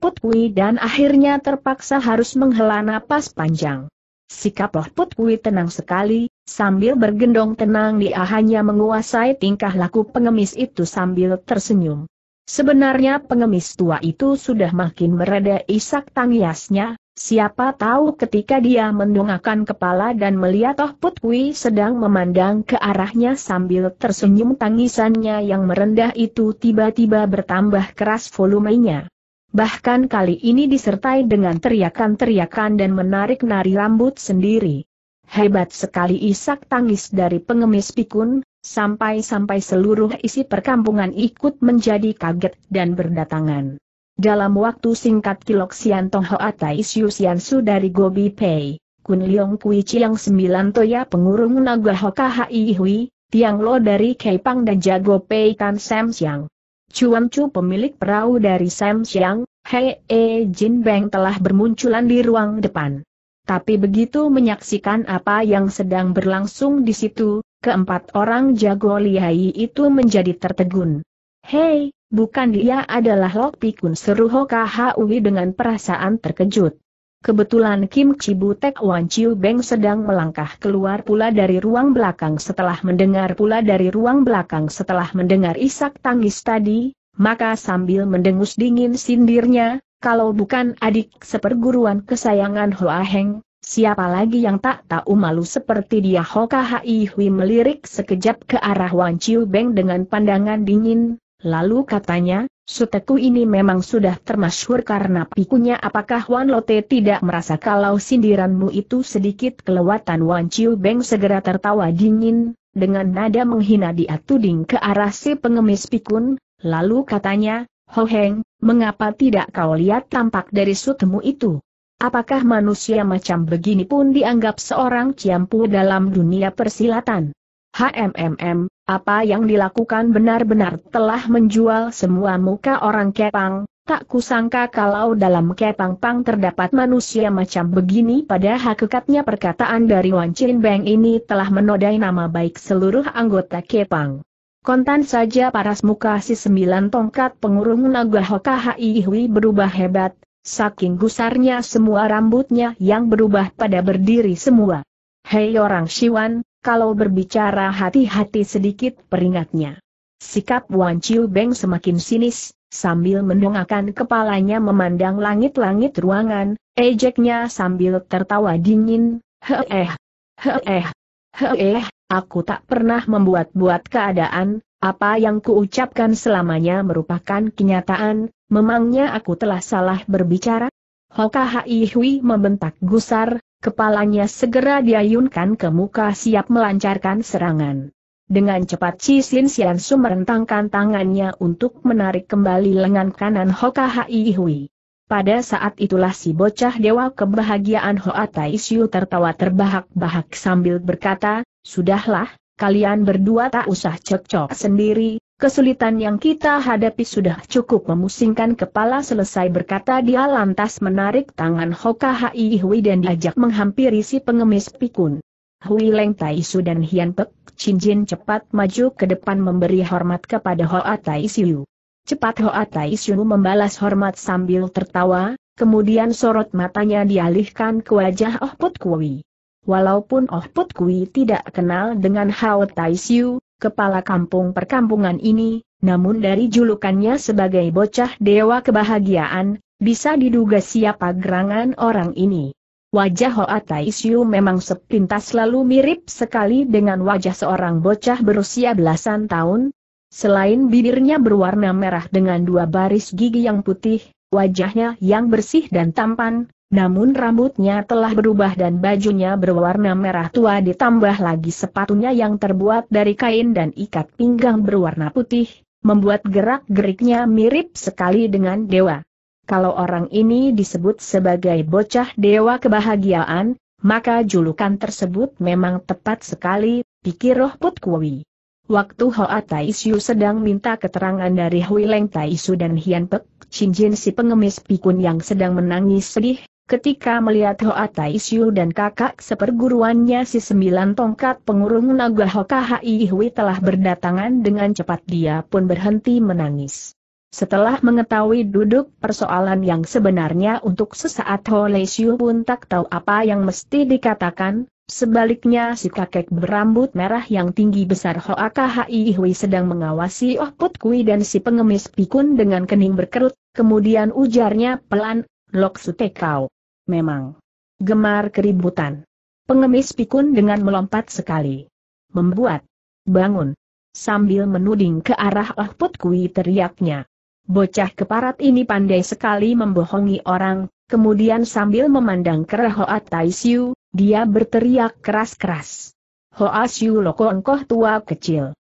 dan akhirnya terpaksa harus menghela napas panjang. Sikap Loh Put tenang sekali, sambil bergendong tenang dia hanya menguasai tingkah laku pengemis itu sambil tersenyum. Sebenarnya pengemis tua itu sudah makin mereda isak tangisnya. siapa tahu ketika dia mendongakkan kepala dan melihat Loh Put sedang memandang ke arahnya sambil tersenyum tangisannya yang merendah itu tiba-tiba bertambah keras volumenya bahkan kali ini disertai dengan teriakan-teriakan dan menarik-nari rambut sendiri. Hebat sekali isak tangis dari pengemis pikun, sampai-sampai seluruh isi perkampungan ikut menjadi kaget dan berdatangan. Dalam waktu singkat Kilok Sian Tong Hoa Tai Siu dari Gobi Pei, Kun Leong Kui Chiang Sembilan Toya Pengurung Naga Hoka Hai Hui, Tiang Lo dari Keipang dan Jago Pei Tan Sam Siang, Cuan Chu pemilik perahu dari Sam Siang, Hei e Jin Beng telah bermunculan di ruang depan. Tapi begitu menyaksikan apa yang sedang berlangsung di situ, keempat orang jago lihai itu menjadi tertegun. Hei, bukan dia adalah Lok Pikun seru Hokahui dengan perasaan terkejut. Kebetulan Kim Cibutek Wan Chiu Beng sedang melangkah keluar pula dari ruang belakang setelah mendengar pula dari ruang belakang setelah mendengar isak tangis tadi, maka sambil mendengus dingin sindirnya, kalau bukan adik seperguruan kesayangan Hoa Heng, siapa lagi yang tak tahu malu seperti dia Hoka Hai Hui melirik sekejap ke arah Wan Chiu Beng dengan pandangan dingin, Lalu katanya, Suteku ini memang sudah termasyhur karena pikunya apakah Wan Lote tidak merasa kalau sindiranmu itu sedikit kelewatan Wan Chiu Beng segera tertawa dingin, dengan nada menghina dia tuding ke arah si pengemis pikun, lalu katanya, Ho Heng, mengapa tidak kau lihat tampak dari sutemu itu? Apakah manusia macam begini pun dianggap seorang ciampu dalam dunia persilatan? HMMM, apa yang dilakukan benar-benar telah menjual semua muka orang kepang, tak kusangka kalau dalam kepang pang terdapat manusia macam begini pada hakikatnya perkataan dari Wan Chin Beng ini telah menodai nama baik seluruh anggota kepang. Kontan saja paras muka si sembilan tongkat pengurung naga Hoka Hai Hui berubah hebat, saking gusarnya semua rambutnya yang berubah pada berdiri semua. Hei orang Siwan, kalau berbicara hati-hati sedikit peringatnya. Sikap Wan Chiu Beng semakin sinis, sambil mendongakkan kepalanya memandang langit-langit ruangan, ejeknya sambil tertawa dingin, He he eh, eh, he eh, aku tak pernah membuat-buat keadaan, apa yang kuucapkan selamanya merupakan kenyataan, memangnya aku telah salah berbicara? Hoka Hai Hui membentak gusar, Kepalanya segera diayunkan ke muka siap melancarkan serangan. Dengan cepat Chi Sin Sian Su merentangkan tangannya untuk menarik kembali lengan kanan Hoka Hai Hui. Pada saat itulah si bocah dewa kebahagiaan Hoa Tai Siu tertawa terbahak-bahak sambil berkata, Sudahlah, kalian berdua tak usah cekcok sendiri, Kesulitan yang kita hadapi sudah cukup memusingkan kepala selesai berkata dia lantas menarik tangan Hoka Hai Hui dan diajak menghampiri si pengemis pikun. Hui Leng Tai Su dan Hian Pek Chin Jin cepat maju ke depan memberi hormat kepada Hoa Tai Siu. Cepat Hoa Tai Siu membalas hormat sambil tertawa, kemudian sorot matanya dialihkan ke wajah Oh Put Kui. Walaupun Oh Put Kui tidak kenal dengan Hao Tai Siu, kepala kampung perkampungan ini, namun dari julukannya sebagai bocah dewa kebahagiaan, bisa diduga siapa gerangan orang ini. Wajah Hoa Taisyu memang sepintas lalu mirip sekali dengan wajah seorang bocah berusia belasan tahun. Selain bibirnya berwarna merah dengan dua baris gigi yang putih, wajahnya yang bersih dan tampan, namun rambutnya telah berubah dan bajunya berwarna merah tua ditambah lagi sepatunya yang terbuat dari kain dan ikat pinggang berwarna putih, membuat gerak-geriknya mirip sekali dengan dewa. Kalau orang ini disebut sebagai bocah dewa kebahagiaan, maka julukan tersebut memang tepat sekali, pikir roh Put Kui. Waktu Hoa Taisyu sedang minta keterangan dari Hui Leng Taisu dan Hian Pek, Chin Jin si pengemis pikun yang sedang menangis sedih, Ketika melihat Hoa Tai Siu dan kakak seperguruannya si sembilan tongkat pengurung naga Hoka Hui telah berdatangan dengan cepat dia pun berhenti menangis. Setelah mengetahui duduk persoalan yang sebenarnya untuk sesaat Hoa Siu pun tak tahu apa yang mesti dikatakan, sebaliknya si kakek berambut merah yang tinggi besar Hoa Hui sedang mengawasi Oh Put Kui dan si pengemis pikun dengan kening berkerut, kemudian ujarnya pelan, Lok Sutekau. Memang. Gemar keributan. Pengemis pikun dengan melompat sekali. Membuat. Bangun. Sambil menuding ke arah Ah Put Kui teriaknya. Bocah keparat ini pandai sekali membohongi orang, kemudian sambil memandang ke Hoa Tai Siu, dia berteriak keras-keras. Hoa Siu Loko engkau tua kecil.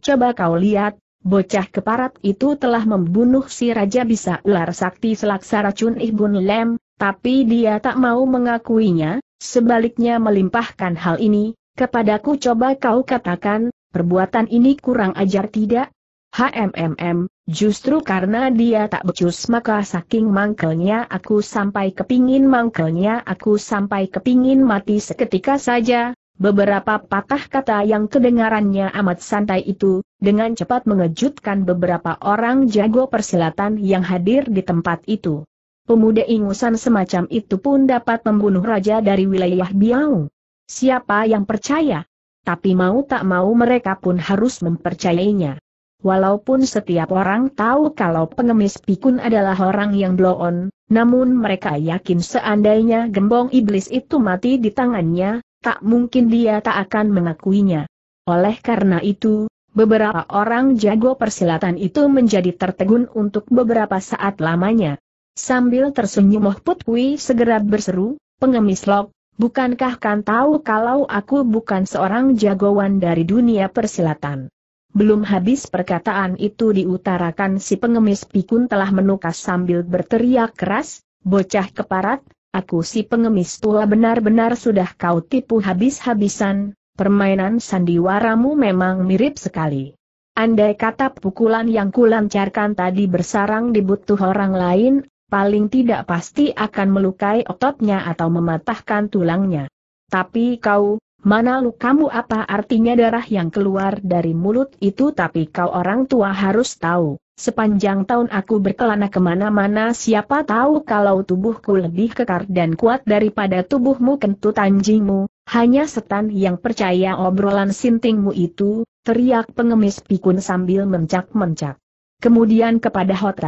Coba kau lihat, Bocah keparat itu telah membunuh si Raja Bisa Ular Sakti Selaksa Racun Ibun Lem, tapi dia tak mau mengakuinya, sebaliknya melimpahkan hal ini, kepadaku coba kau katakan, perbuatan ini kurang ajar tidak? HMMM, justru karena dia tak becus maka saking mangkelnya aku sampai kepingin mangkelnya aku sampai kepingin mati seketika saja, Beberapa patah kata yang kedengarannya amat santai itu, dengan cepat mengejutkan beberapa orang jago persilatan yang hadir di tempat itu. Pemuda ingusan semacam itu pun dapat membunuh raja dari wilayah Biau. Siapa yang percaya? Tapi mau tak mau mereka pun harus mempercayainya. Walaupun setiap orang tahu kalau pengemis pikun adalah orang yang bloon, namun mereka yakin seandainya gembong iblis itu mati di tangannya, tak mungkin dia tak akan mengakuinya. Oleh karena itu, beberapa orang jago persilatan itu menjadi tertegun untuk beberapa saat lamanya. Sambil tersenyum Moh Put segera berseru, pengemis lok, bukankah kan tahu kalau aku bukan seorang jagoan dari dunia persilatan? Belum habis perkataan itu diutarakan si pengemis pikun telah menukas sambil berteriak keras, bocah keparat, aku si pengemis tua benar-benar sudah kau tipu habis-habisan, permainan sandiwaramu memang mirip sekali. Andai kata pukulan yang kulancarkan tadi bersarang dibutuh orang lain, paling tidak pasti akan melukai ototnya atau mematahkan tulangnya. Tapi kau, mana lukamu apa artinya darah yang keluar dari mulut itu tapi kau orang tua harus tahu. Sepanjang tahun aku berkelana kemana-mana siapa tahu kalau tubuhku lebih kekar dan kuat daripada tubuhmu kentut anjingmu, hanya setan yang percaya obrolan sintingmu itu, teriak pengemis pikun sambil mencak-mencak. Kemudian kepada Hot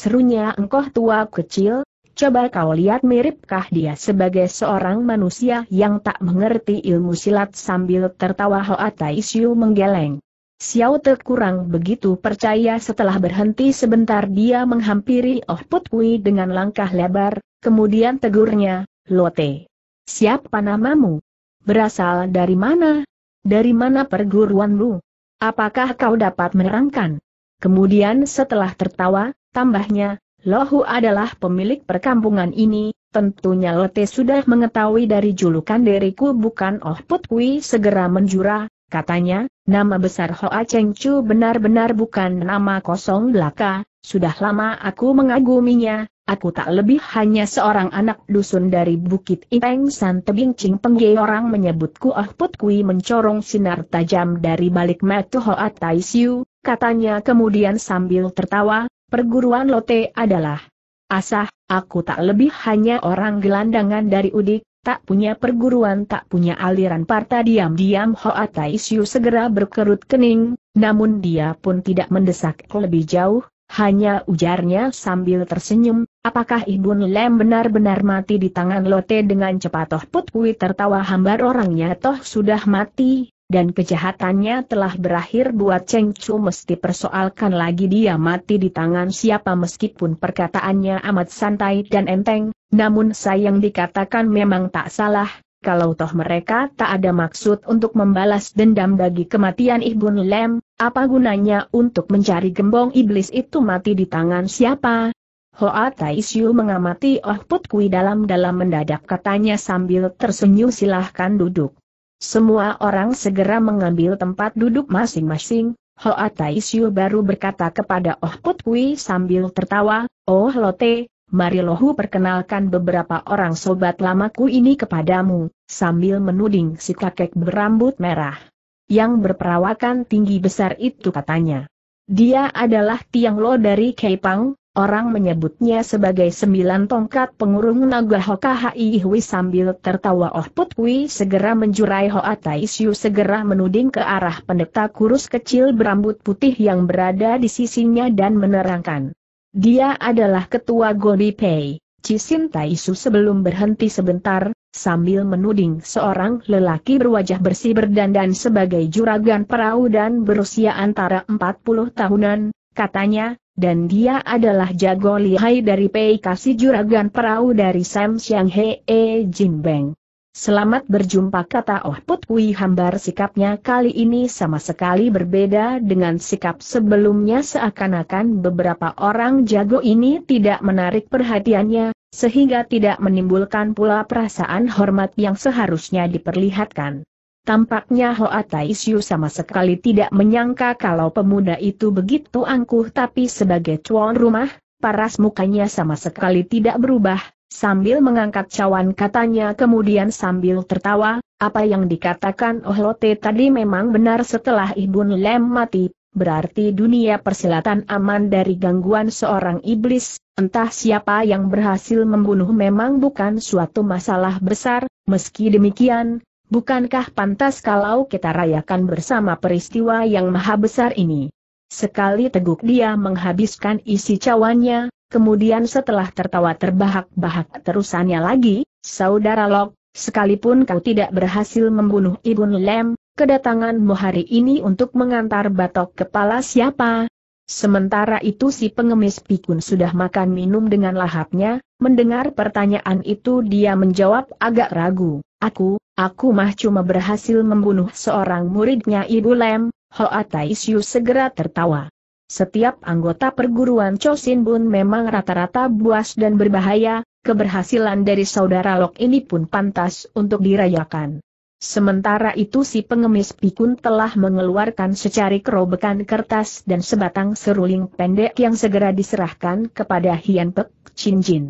serunya engkau tua kecil, coba kau lihat miripkah dia sebagai seorang manusia yang tak mengerti ilmu silat sambil tertawa Hot menggeleng. Xiao Te kurang begitu percaya setelah berhenti sebentar dia menghampiri Oh Put Kui dengan langkah lebar, kemudian tegurnya, Lote. Siapa namamu? Berasal dari mana? Dari mana perguruanmu? Apakah kau dapat menerangkan? Kemudian setelah tertawa, tambahnya, Lohu adalah pemilik perkampungan ini, tentunya Lote sudah mengetahui dari julukan diriku bukan Oh Put Kui segera menjurah. Katanya, nama besar Hoa Cheng Chu benar-benar bukan nama kosong belaka, sudah lama aku mengaguminya, aku tak lebih hanya seorang anak dusun dari Bukit Ipeng San Tebing Ching Pengge orang menyebutku ah Put Kui mencorong sinar tajam dari balik metu Hoa Tai Siu, katanya kemudian sambil tertawa, perguruan Lote adalah Asah, aku tak lebih hanya orang gelandangan dari Udik, tak punya perguruan tak punya aliran parta diam-diam Hoa Taisyu segera berkerut kening, namun dia pun tidak mendesak lebih jauh, hanya ujarnya sambil tersenyum, apakah Ibu Lem benar-benar mati di tangan Lote dengan cepat Toh Put tertawa hambar orangnya toh sudah mati, dan kejahatannya telah berakhir buat Cheng Chu mesti persoalkan lagi dia mati di tangan siapa meskipun perkataannya amat santai dan enteng, namun sayang dikatakan memang tak salah, kalau toh mereka tak ada maksud untuk membalas dendam bagi kematian Ibun Lem, apa gunanya untuk mencari gembong iblis itu mati di tangan siapa? Hoa Tai Siu mengamati Oh Put Kui dalam-dalam mendadak katanya sambil tersenyum silahkan duduk semua orang segera mengambil tempat duduk masing-masing, Hoa Taisyu baru berkata kepada Oh Put sambil tertawa, Oh Lote, mari lohu perkenalkan beberapa orang sobat lamaku ini kepadamu, sambil menuding si kakek berambut merah. Yang berperawakan tinggi besar itu katanya. Dia adalah Tiang Lo dari Kepang? Orang menyebutnya sebagai sembilan tongkat pengurung naga Hoka Hihui sambil tertawa Oh Put Kui segera menjurai Hoa Taisyu segera menuding ke arah pendeta kurus kecil berambut putih yang berada di sisinya dan menerangkan. Dia adalah ketua Gobi Pei. Cisin Taisu sebelum berhenti sebentar, sambil menuding seorang lelaki berwajah bersih berdandan sebagai juragan perahu dan berusia antara 40 tahunan, katanya, dan dia adalah jago lihai dari Pei Kasi Juragan Perahu dari Sam Siang Hee Jin Beng. Selamat berjumpa kata Oh Put Kui Hambar sikapnya kali ini sama sekali berbeda dengan sikap sebelumnya seakan-akan beberapa orang jago ini tidak menarik perhatiannya, sehingga tidak menimbulkan pula perasaan hormat yang seharusnya diperlihatkan. Tampaknya Hoa Taisyu sama sekali tidak menyangka kalau pemuda itu begitu angkuh tapi sebagai cuan rumah, paras mukanya sama sekali tidak berubah, sambil mengangkat cawan katanya kemudian sambil tertawa, apa yang dikatakan Oh Lote tadi memang benar setelah Ibun Lem mati, berarti dunia persilatan aman dari gangguan seorang iblis, entah siapa yang berhasil membunuh memang bukan suatu masalah besar, meski demikian, Bukankah pantas kalau kita rayakan bersama peristiwa yang maha besar ini? Sekali teguk dia menghabiskan isi cawannya, kemudian setelah tertawa terbahak-bahak terusannya lagi, Saudara Lok, sekalipun kau tidak berhasil membunuh ibu Lem, kedatanganmu hari ini untuk mengantar batok kepala siapa? Sementara itu si pengemis pikun sudah makan minum dengan lahapnya, mendengar pertanyaan itu dia menjawab agak ragu, aku, Aku mah cuma berhasil membunuh seorang muridnya Ibu Lem, Hoa Taisyu segera tertawa. Setiap anggota perguruan Chosin Bun memang rata-rata buas dan berbahaya, keberhasilan dari saudara Lok ini pun pantas untuk dirayakan. Sementara itu si pengemis pikun telah mengeluarkan secari kerobekan kertas dan sebatang seruling pendek yang segera diserahkan kepada Hian Pek Chin Jin.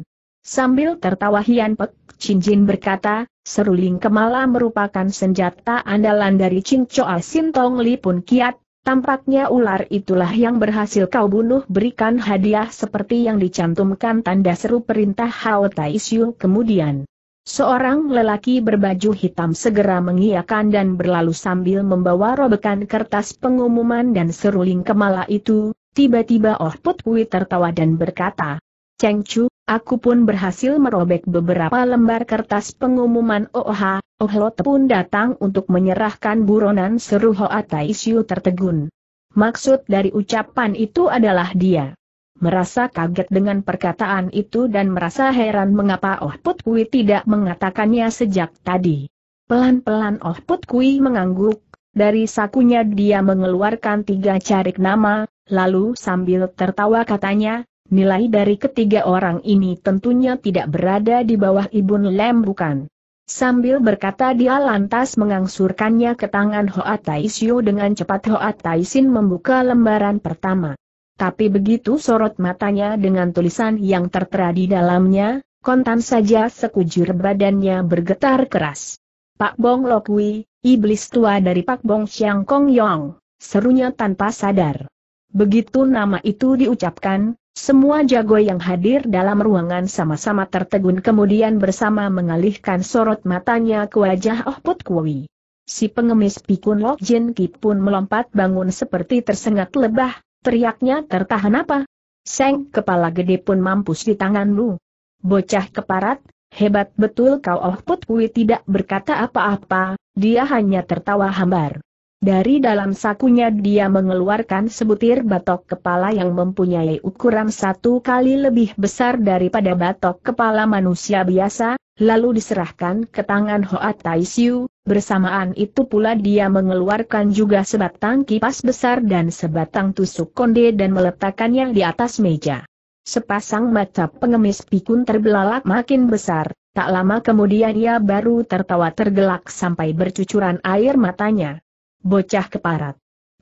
Sambil tertawa Hian Pek, Chin Jin berkata, seruling kemala merupakan senjata andalan dari Chin Choa Sin Tong Li pun kiat, tampaknya ular itulah yang berhasil kau bunuh berikan hadiah seperti yang dicantumkan tanda seru perintah Hao Tai Siu kemudian. Seorang lelaki berbaju hitam segera mengiakan dan berlalu sambil membawa robekan kertas pengumuman dan seruling kemala itu, tiba-tiba Oh Put Kui tertawa dan berkata, Cheng Chu, Aku pun berhasil merobek beberapa lembar kertas pengumuman OOH, Ohlot pun datang untuk menyerahkan buronan seru Hoa Siu tertegun. Maksud dari ucapan itu adalah dia merasa kaget dengan perkataan itu dan merasa heran mengapa Oh Put tidak mengatakannya sejak tadi. Pelan-pelan Oh Put mengangguk, dari sakunya dia mengeluarkan tiga carik nama, lalu sambil tertawa katanya, Nilai dari ketiga orang ini tentunya tidak berada di bawah Ibun Lem bukan. Sambil berkata dia lantas mengangsurkannya ke tangan Hoa Taisyo dengan cepat Hoa Sin membuka lembaran pertama. Tapi begitu sorot matanya dengan tulisan yang tertera di dalamnya, kontan saja sekujur badannya bergetar keras. Pak Bong Lokwi, iblis tua dari Pak Bong Xiang Kong Yong, serunya tanpa sadar. Begitu nama itu diucapkan, semua jago yang hadir dalam ruangan sama-sama tertegun kemudian bersama mengalihkan sorot matanya ke wajah Oh Put Kui. Si pengemis pikun Lok Jin Ki pun melompat bangun seperti tersengat lebah, teriaknya tertahan apa? Seng kepala gede pun mampus di tanganmu. Bocah keparat, hebat betul kau Oh Put Kui tidak berkata apa-apa, dia hanya tertawa hambar. Dari dalam sakunya dia mengeluarkan sebutir batok kepala yang mempunyai ukuran satu kali lebih besar daripada batok kepala manusia biasa, lalu diserahkan ke tangan Hoa Taisyu, bersamaan itu pula dia mengeluarkan juga sebatang kipas besar dan sebatang tusuk konde dan meletakkannya di atas meja. Sepasang mata pengemis pikun terbelalak makin besar, tak lama kemudian ia baru tertawa tergelak sampai bercucuran air matanya bocah keparat.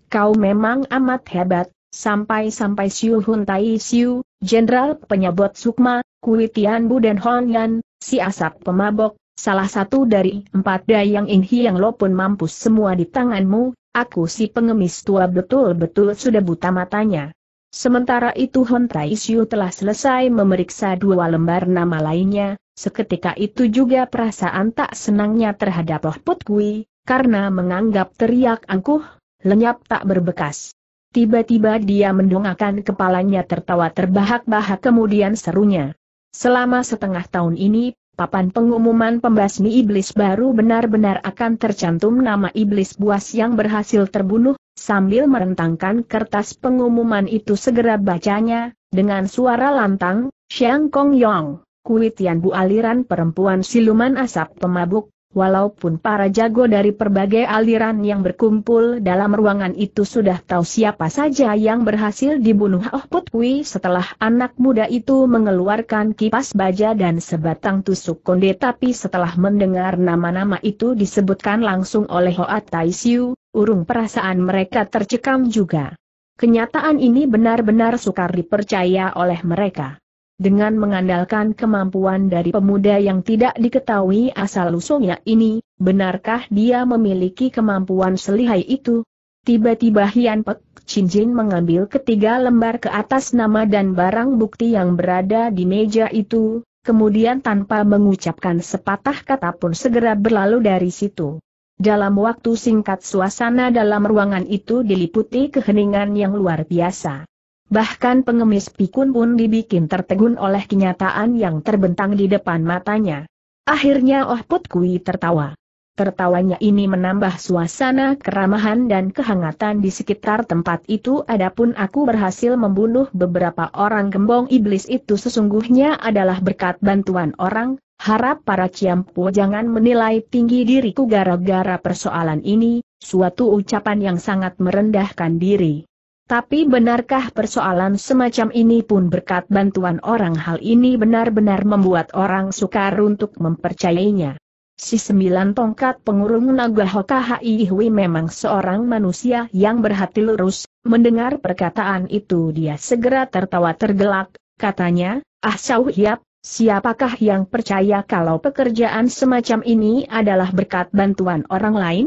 Kau memang amat hebat, sampai-sampai Siu Hun Tai Siu, Jenderal Penyabot Sukma, Kui Tian Bu dan Hon Yan, si asap pemabok, salah satu dari empat dayang inhi yang lo pun mampus semua di tanganmu, aku si pengemis tua betul-betul sudah buta matanya. Sementara itu Hon Tai Siu telah selesai memeriksa dua lembar nama lainnya, seketika itu juga perasaan tak senangnya terhadap Loh Put Kui, karena menganggap teriak angkuh, lenyap tak berbekas. Tiba-tiba dia mendongakkan kepalanya tertawa terbahak-bahak kemudian serunya. Selama setengah tahun ini, papan pengumuman pembasmi iblis baru benar-benar akan tercantum nama iblis buas yang berhasil terbunuh, sambil merentangkan kertas pengumuman itu segera bacanya, dengan suara lantang, Xiang Kong Yong, kuitian Bu aliran perempuan siluman asap pemabuk, Walaupun para jago dari berbagai aliran yang berkumpul dalam ruangan itu sudah tahu siapa saja yang berhasil dibunuh Oh Put setelah anak muda itu mengeluarkan kipas baja dan sebatang tusuk konde tapi setelah mendengar nama-nama itu disebutkan langsung oleh Hoat Tai Siu, urung perasaan mereka tercekam juga. Kenyataan ini benar-benar sukar dipercaya oleh mereka dengan mengandalkan kemampuan dari pemuda yang tidak diketahui asal-usulnya ini, benarkah dia memiliki kemampuan selihai itu? Tiba-tiba Hian Pek Jin mengambil ketiga lembar ke atas nama dan barang bukti yang berada di meja itu, kemudian tanpa mengucapkan sepatah kata pun segera berlalu dari situ. Dalam waktu singkat suasana dalam ruangan itu diliputi keheningan yang luar biasa. Bahkan pengemis pikun pun dibikin tertegun oleh kenyataan yang terbentang di depan matanya. Akhirnya Oh Put Kui tertawa. Tertawanya ini menambah suasana keramahan dan kehangatan di sekitar tempat itu adapun aku berhasil membunuh beberapa orang gembong iblis itu sesungguhnya adalah berkat bantuan orang, harap para ciampu jangan menilai tinggi diriku gara-gara persoalan ini, suatu ucapan yang sangat merendahkan diri. Tapi benarkah persoalan semacam ini pun berkat bantuan orang hal ini benar-benar membuat orang sukar untuk mempercayainya? Si sembilan tongkat pengurung naga Hoka Hiwi memang seorang manusia yang berhati lurus, mendengar perkataan itu dia segera tertawa tergelak, katanya, Ah Xiao Hiap, siapakah yang percaya kalau pekerjaan semacam ini adalah berkat bantuan orang lain?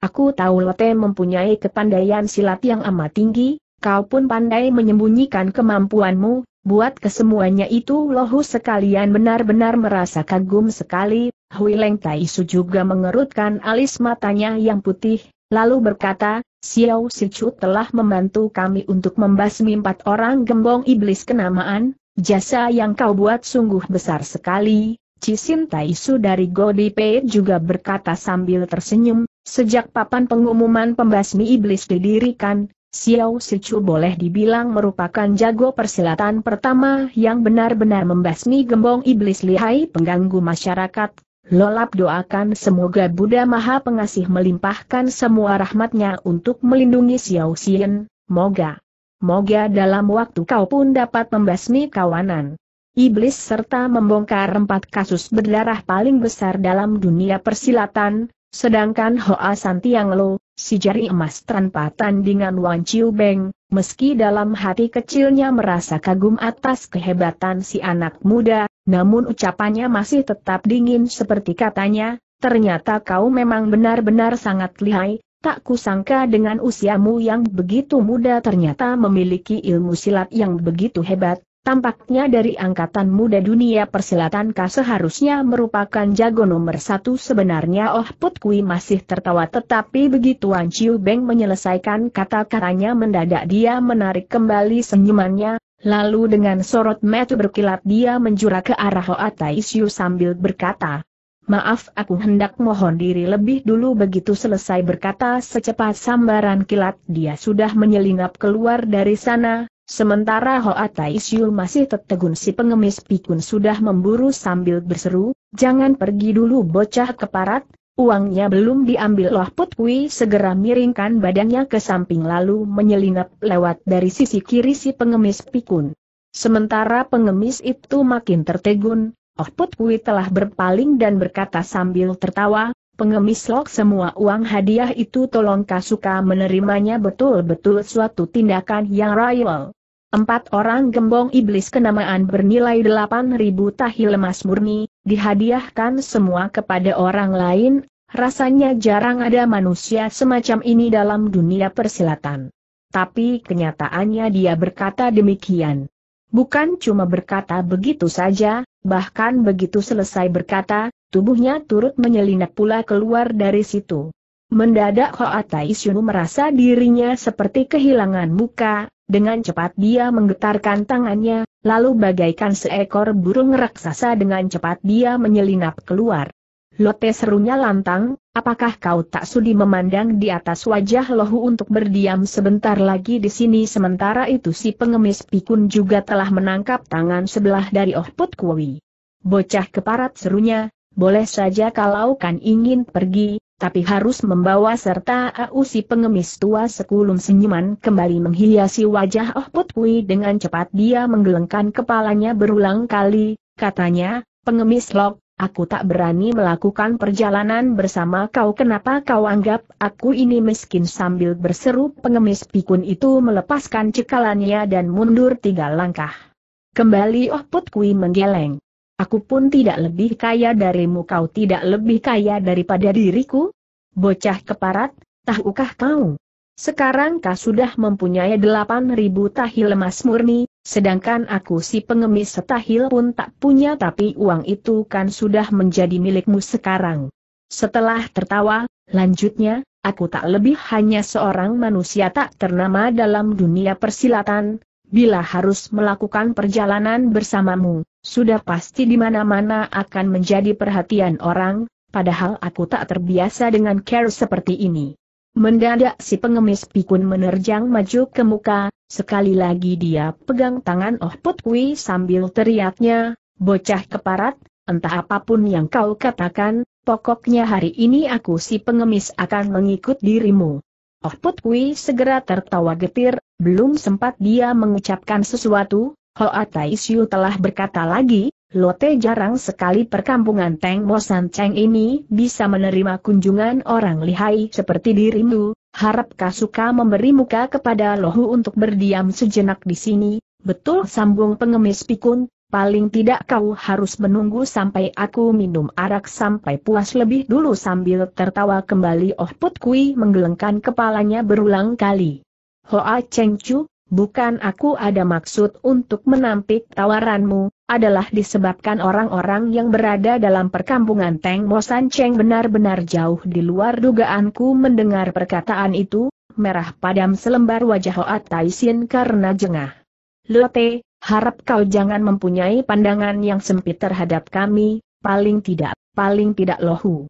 Aku tahu Lote mempunyai kepandaian silat yang amat tinggi, kau pun pandai menyembunyikan kemampuanmu, buat kesemuanya itu lohu sekalian benar-benar merasa kagum sekali, Hui Leng Tai Su juga mengerutkan alis matanya yang putih, lalu berkata, Xiao Si Chu telah membantu kami untuk membasmi empat orang gembong iblis kenamaan, jasa yang kau buat sungguh besar sekali. Cisin Tai Su dari Pei juga berkata sambil tersenyum, sejak papan pengumuman pembasmi iblis didirikan, Xiao Sichu boleh dibilang merupakan jago persilatan pertama yang benar-benar membasmi gembong iblis lihai pengganggu masyarakat. Lolap doakan semoga Buddha Maha Pengasih melimpahkan semua rahmatnya untuk melindungi Xiao Xian, moga. Moga dalam waktu kau pun dapat membasmi kawanan iblis serta membongkar empat kasus berdarah paling besar dalam dunia persilatan, sedangkan Hoa Santiang Lo, si jari emas tanpa tandingan Wan Chiu Beng, meski dalam hati kecilnya merasa kagum atas kehebatan si anak muda, namun ucapannya masih tetap dingin seperti katanya, ternyata kau memang benar-benar sangat lihai, tak kusangka dengan usiamu yang begitu muda ternyata memiliki ilmu silat yang begitu hebat, Tampaknya dari angkatan muda dunia persilatan kah seharusnya merupakan jago nomor satu sebenarnya Oh Put Kui masih tertawa tetapi begitu Wan Chiu Beng menyelesaikan kata-katanya mendadak dia menarik kembali senyumannya, lalu dengan sorot metu berkilat dia menjura ke arah Hoa Tai sambil berkata, Maaf aku hendak mohon diri lebih dulu begitu selesai berkata secepat sambaran kilat dia sudah menyelinap keluar dari sana, Sementara Hoa Taisyu masih tertegun si pengemis pikun sudah memburu sambil berseru, jangan pergi dulu bocah keparat, uangnya belum diambil loh Put segera miringkan badannya ke samping lalu menyelinap lewat dari sisi kiri si pengemis pikun. Sementara pengemis itu makin tertegun, Oh Put telah berpaling dan berkata sambil tertawa, pengemis lok semua uang hadiah itu tolong Kasuka menerimanya betul-betul suatu tindakan yang royal. Empat orang gembong iblis kenamaan bernilai 8.000 tahi lemas murni, dihadiahkan semua kepada orang lain, rasanya jarang ada manusia semacam ini dalam dunia persilatan. Tapi kenyataannya dia berkata demikian. Bukan cuma berkata begitu saja, bahkan begitu selesai berkata, tubuhnya turut menyelinap pula keluar dari situ. Mendadak Hoa Tai Shunu merasa dirinya seperti kehilangan muka, dengan cepat dia menggetarkan tangannya, lalu bagaikan seekor burung raksasa dengan cepat dia menyelinap keluar. Lote serunya lantang, apakah kau tak sudi memandang di atas wajah lohu untuk berdiam sebentar lagi di sini sementara itu si pengemis pikun juga telah menangkap tangan sebelah dari Oh Put Bocah keparat serunya, boleh saja kalau kan ingin pergi, tapi harus membawa serta Au pengemis tua sekulum senyuman kembali menghiasi wajah Oh Put dengan cepat dia menggelengkan kepalanya berulang kali, katanya, pengemis Lok, aku tak berani melakukan perjalanan bersama kau kenapa kau anggap aku ini miskin sambil berseru pengemis pikun itu melepaskan cekalannya dan mundur tiga langkah. Kembali Oh Put menggeleng. Aku pun tidak lebih kaya darimu kau tidak lebih kaya daripada diriku? Bocah keparat, tahukah kau? Sekarang kau sudah mempunyai delapan ribu tahil emas murni, sedangkan aku si pengemis setahil pun tak punya tapi uang itu kan sudah menjadi milikmu sekarang. Setelah tertawa, lanjutnya, aku tak lebih hanya seorang manusia tak ternama dalam dunia persilatan, bila harus melakukan perjalanan bersamamu, sudah pasti di mana-mana akan menjadi perhatian orang, padahal aku tak terbiasa dengan care seperti ini. Mendadak si pengemis pikun menerjang maju ke muka, sekali lagi dia pegang tangan Oh Put sambil teriaknya, bocah keparat, entah apapun yang kau katakan, pokoknya hari ini aku si pengemis akan mengikut dirimu. Oh Put Kui segera tertawa getir, belum sempat dia mengucapkan sesuatu, Hoa Siu telah berkata lagi, Lote jarang sekali perkampungan Teng San Cheng ini bisa menerima kunjungan orang lihai seperti dirimu, harapkah suka memberi muka kepada Lohu untuk berdiam sejenak di sini, betul sambung pengemis pikun, Paling tidak kau harus menunggu sampai aku minum arak sampai puas lebih dulu sambil tertawa kembali Oh Put Kui menggelengkan kepalanya berulang kali. Hoa Cheng Chu, bukan aku ada maksud untuk menampik tawaranmu, adalah disebabkan orang-orang yang berada dalam perkampungan Teng Mo San Cheng benar-benar jauh di luar dugaanku mendengar perkataan itu, merah padam selembar wajah Hoa Taisin karena jengah. Lote, harap kau jangan mempunyai pandangan yang sempit terhadap kami, paling tidak, paling tidak lohu.